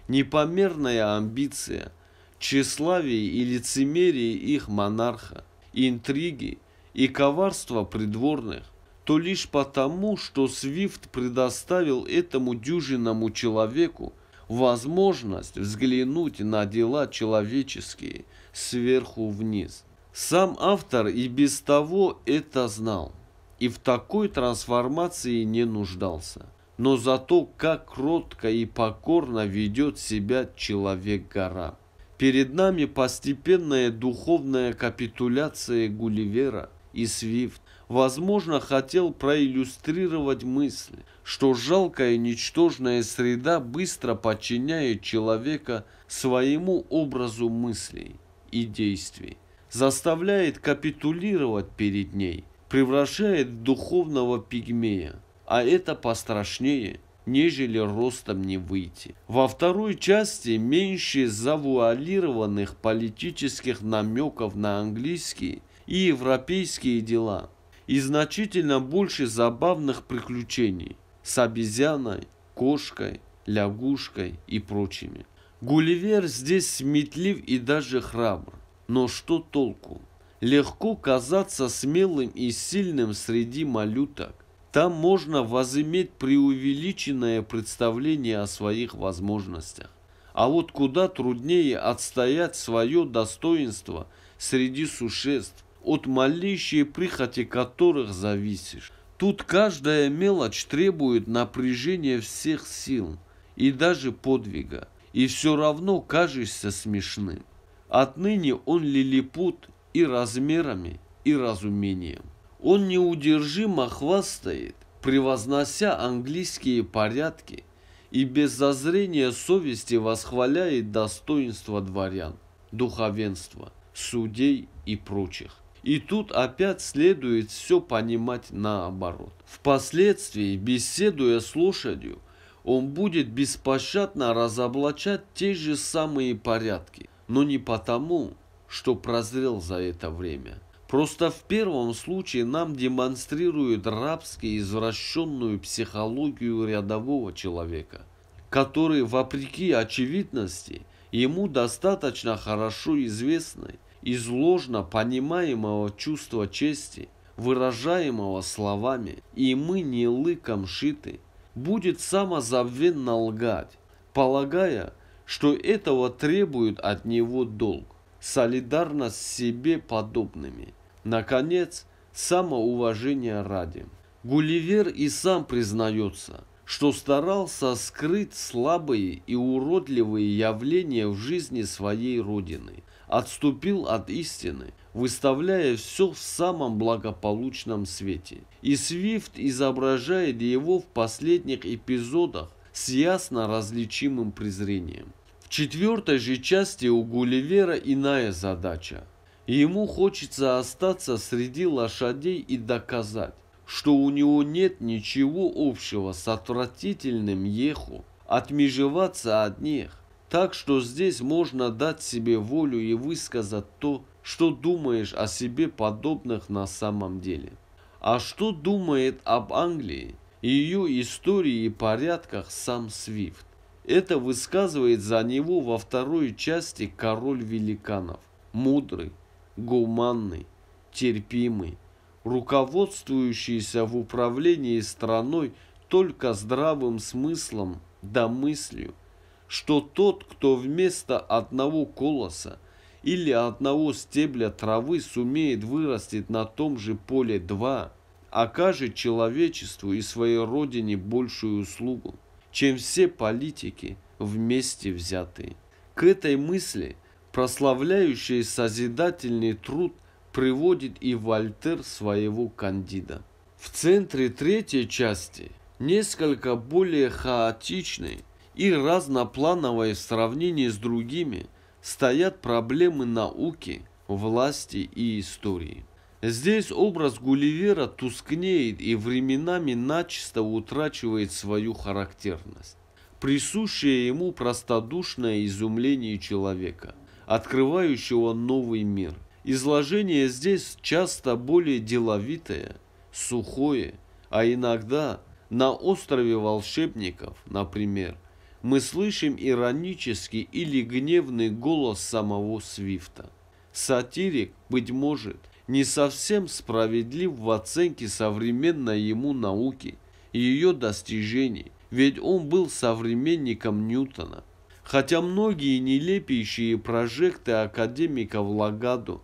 непомерная амбиция, тщеславие и лицемерие их монарха, интриги и коварство придворных, то лишь потому, что Свифт предоставил этому дюжинному человеку возможность взглянуть на дела человеческие сверху вниз. Сам автор и без того это знал и в такой трансформации не нуждался. Но зато как кротко и покорно ведет себя человек-гора. Перед нами постепенная духовная капитуляция Гулливера и Свифт. Возможно, хотел проиллюстрировать мысль, что жалкая ничтожная среда быстро подчиняет человека своему образу мыслей и действий, заставляет капитулировать перед ней, превращает в духовного пигмея, а это пострашнее, нежели ростом не выйти. Во второй части меньше завуалированных политических намеков на английские и европейские дела и значительно больше забавных приключений – с обезьяной, кошкой, лягушкой и прочими. Гулливер здесь сметлив и даже храбр. Но что толку? Легко казаться смелым и сильным среди малюток. Там можно возыметь преувеличенное представление о своих возможностях. А вот куда труднее отстоять свое достоинство среди существ, от малейшей прихоти которых зависишь. Тут каждая мелочь требует напряжения всех сил и даже подвига, и все равно кажешься смешным. Отныне он лилипут и размерами, и разумением. Он неудержимо хвастает, превознося английские порядки и без зазрения совести восхваляет достоинство дворян, духовенства, судей и прочих. И тут опять следует все понимать наоборот. Впоследствии, беседуя с лошадью, он будет беспощадно разоблачать те же самые порядки, но не потому, что прозрел за это время. Просто в первом случае нам демонстрируют рабски извращенную психологию рядового человека, который, вопреки очевидности, ему достаточно хорошо известный из ложно понимаемого чувства чести, выражаемого словами, и мы не лыком шиты, будет самозабвенно лгать, полагая, что этого требует от него долг, солидарность с себе подобными. Наконец, самоуважение ради. Гулливер и сам признается, что старался скрыть слабые и уродливые явления в жизни своей родины – отступил от истины, выставляя все в самом благополучном свете. И Свифт изображает его в последних эпизодах с ясно различимым презрением. В четвертой же части у Гулливера иная задача. Ему хочется остаться среди лошадей и доказать, что у него нет ничего общего с отвратительным еху, отмежеваться от них, так что здесь можно дать себе волю и высказать то, что думаешь о себе подобных на самом деле. А что думает об Англии, ее истории и порядках сам Свифт? Это высказывает за него во второй части «Король великанов». Мудрый, гуманный, терпимый, руководствующийся в управлении страной только здравым смыслом да мыслью – что тот, кто вместо одного колоса или одного стебля травы сумеет вырастить на том же поле два, окажет человечеству и своей родине большую услугу, чем все политики вместе взятые. К этой мысли прославляющий созидательный труд приводит и Вольтер своего кандида. В центре третьей части, несколько более хаотичный и разноплановое сравнение с другими стоят проблемы науки, власти и истории. Здесь образ Гулливера тускнеет и временами начисто утрачивает свою характерность, присущее ему простодушное изумление человека, открывающего новый мир. Изложение здесь часто более деловитое, сухое, а иногда на острове волшебников, например, мы слышим иронический или гневный голос самого Свифта. Сатирик, быть может, не совсем справедлив в оценке современной ему науки и ее достижений, ведь он был современником Ньютона. Хотя многие нелепейшие прожекты академика Влагаду,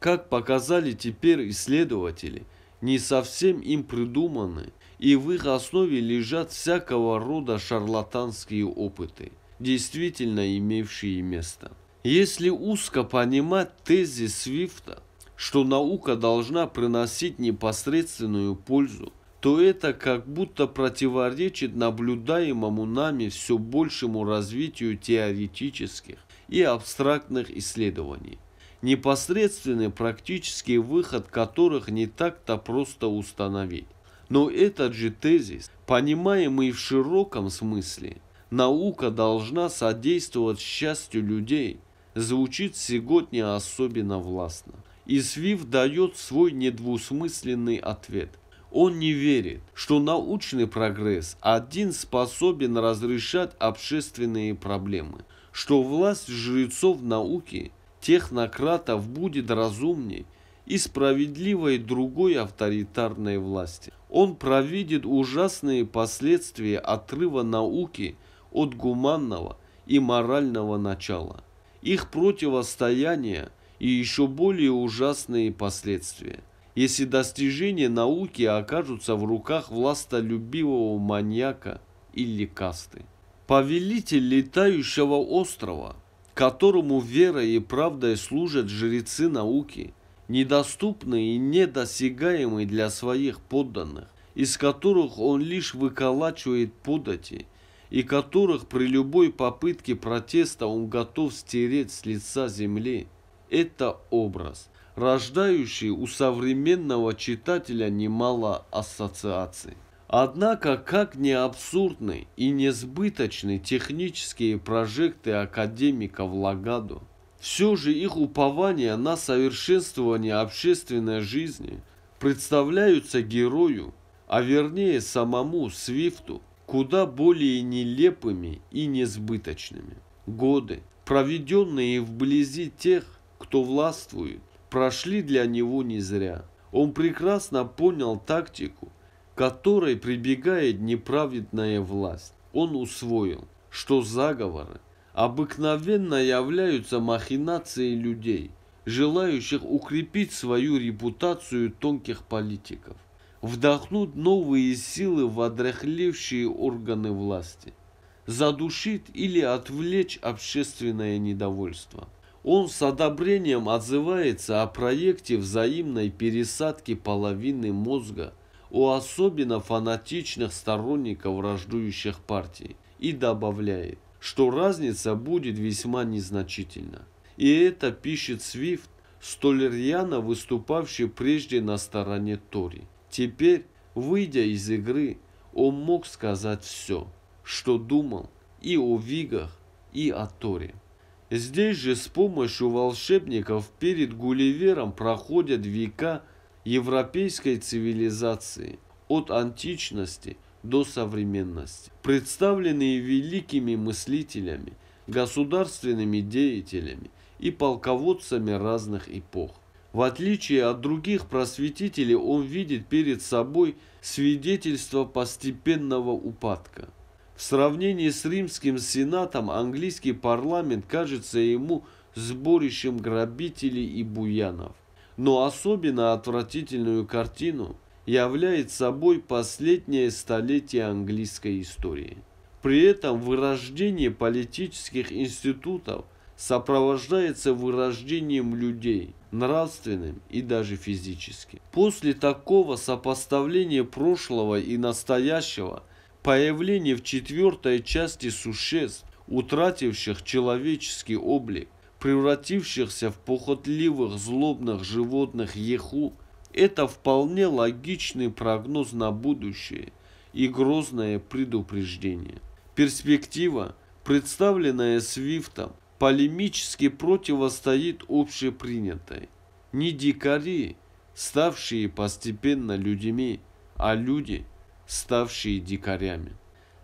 как показали теперь исследователи, не совсем им придуманы – и в их основе лежат всякого рода шарлатанские опыты, действительно имевшие место. Если узко понимать тезис Свифта, что наука должна приносить непосредственную пользу, то это как будто противоречит наблюдаемому нами все большему развитию теоретических и абстрактных исследований, непосредственный практический выход которых не так-то просто установить. Но этот же тезис, понимаемый в широком смысле, наука должна содействовать счастью людей, звучит сегодня особенно властно. И Свиф дает свой недвусмысленный ответ. Он не верит, что научный прогресс один способен разрешать общественные проблемы, что власть жрецов науки, технократов будет разумней и справедливой другой авторитарной власти. Он провидит ужасные последствия отрыва науки от гуманного и морального начала, их противостояние и еще более ужасные последствия, если достижения науки окажутся в руках властолюбивого маньяка или касты. Повелитель летающего острова, которому верой и правдой служат жрецы науки – недоступный и недосягаемый для своих подданных, из которых он лишь выколачивает подати, и которых при любой попытке протеста он готов стереть с лица земли. Это образ, рождающий у современного читателя немало ассоциаций. Однако, как не абсурдны и несбыточны технические прожекты академика Влагаду, все же их упование на совершенствование общественной жизни представляются герою, а вернее самому Свифту, куда более нелепыми и несбыточными. Годы, проведенные вблизи тех, кто властвует, прошли для него не зря. Он прекрасно понял тактику, которой прибегает неправедная власть. Он усвоил, что заговоры обыкновенно являются махинацией людей, желающих укрепить свою репутацию тонких политиков, вдохнуть новые силы в одрехлевшие органы власти, задушить или отвлечь общественное недовольство. Он с одобрением отзывается о проекте взаимной пересадки половины мозга у особенно фанатичных сторонников враждующих партий и добавляет что разница будет весьма незначительна. И это пишет Свифт, столь выступавший прежде на стороне Тори. Теперь, выйдя из игры, он мог сказать все, что думал и о Вигах, и о Торе. Здесь же с помощью волшебников перед Гулливером проходят века европейской цивилизации от античности – до современности, представленные великими мыслителями, государственными деятелями и полководцами разных эпох. В отличие от других просветителей, он видит перед собой свидетельство постепенного упадка. В сравнении с римским сенатом английский парламент кажется ему сборищем грабителей и буянов. Но особенно отвратительную картину являет собой последнее столетие английской истории. При этом вырождение политических институтов сопровождается вырождением людей, нравственным и даже физическим. После такого сопоставления прошлого и настоящего, появление в четвертой части существ, утративших человеческий облик, превратившихся в похотливых злобных животных еху, это вполне логичный прогноз на будущее и грозное предупреждение. Перспектива, представленная Свифтом, полемически противостоит общепринятой. Не дикари, ставшие постепенно людьми, а люди, ставшие дикарями.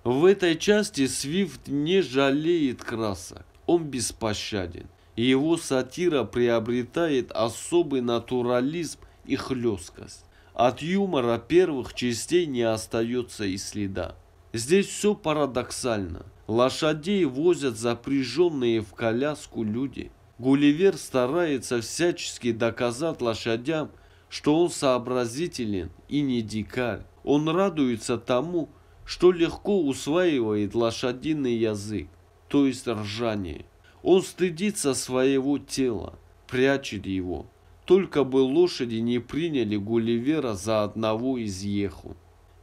В этой части Свифт не жалеет красок, он беспощаден. Его сатира приобретает особый натурализм и хлесткость. От юмора первых частей не остается и следа. Здесь все парадоксально. Лошадей возят запряженные в коляску люди. Гулливер старается всячески доказать лошадям, что он сообразителен и не дикарь. Он радуется тому, что легко усваивает лошадиный язык, то есть ржание. Он стыдится своего тела, прячет его. Только бы лошади не приняли Гулливера за одного из Еху.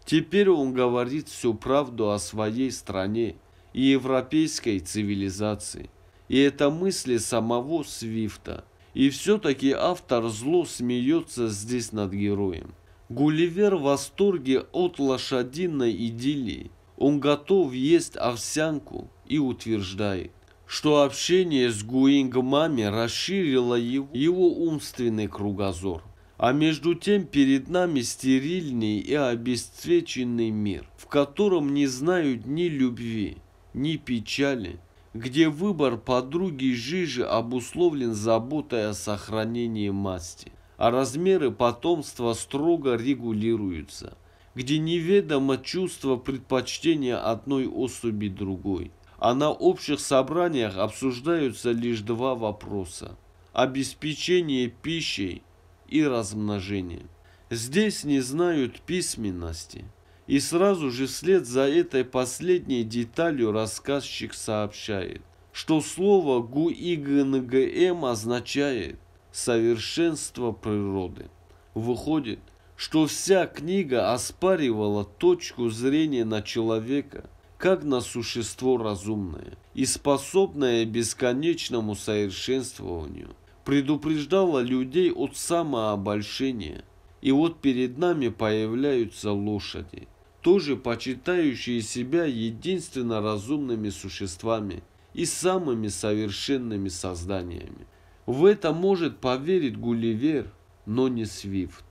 Теперь он говорит всю правду о своей стране и европейской цивилизации. И это мысли самого Свифта. И все-таки автор зло смеется здесь над героем. Гулливер в восторге от лошадиной идиллии. Он готов есть овсянку и утверждает что общение с Гуингмами расширило его, его умственный кругозор. А между тем перед нами стерильный и обесцвеченный мир, в котором не знают ни любви, ни печали, где выбор подруги жижи обусловлен заботой о сохранении масти, а размеры потомства строго регулируются, где неведомо чувство предпочтения одной особи другой – а на общих собраниях обсуждаются лишь два вопроса – обеспечение пищей и размножение. Здесь не знают письменности. И сразу же вслед за этой последней деталью рассказчик сообщает, что слово «гуигнгм» означает «совершенство природы». Выходит, что вся книга оспаривала точку зрения на человека – как на существо разумное и способное бесконечному совершенствованию, предупреждало людей от самообольшения. И вот перед нами появляются лошади, тоже почитающие себя единственно разумными существами и самыми совершенными созданиями. В это может поверить Гулливер, но не Свифт.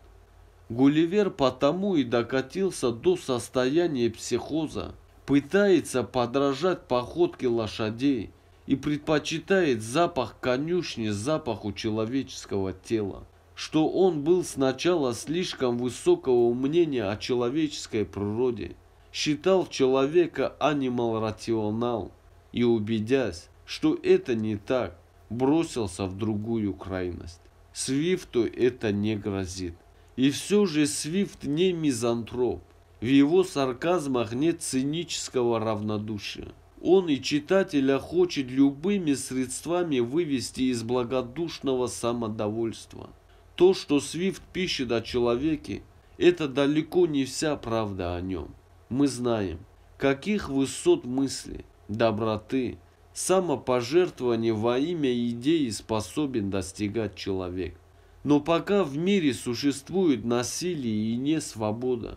Гулливер потому и докатился до состояния психоза, пытается подражать походке лошадей и предпочитает запах конюшни запаху человеческого тела, что он был сначала слишком высокого мнения о человеческой природе, считал человека анимал-рационал и, убедясь, что это не так, бросился в другую крайность. Свифту это не грозит. И все же Свифт не мизантроп в его сарказмах нет цинического равнодушия. Он и читателя хочет любыми средствами вывести из благодушного самодовольства. То, что Свифт пишет о человеке, это далеко не вся правда о нем. Мы знаем, каких высот мысли, доброты, самопожертвования во имя идеи способен достигать человек. Но пока в мире существует насилие и несвобода,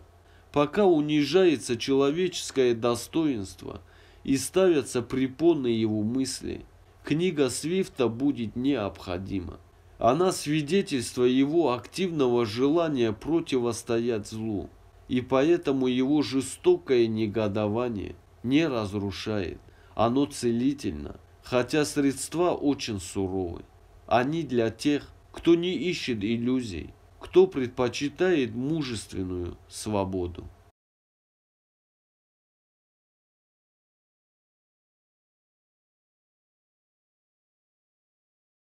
пока унижается человеческое достоинство и ставятся препоны его мысли, книга Свифта будет необходима. Она свидетельство его активного желания противостоять злу, и поэтому его жестокое негодование не разрушает, оно целительно, хотя средства очень суровы. Они для тех, кто не ищет иллюзий, кто предпочитает мужественную свободу.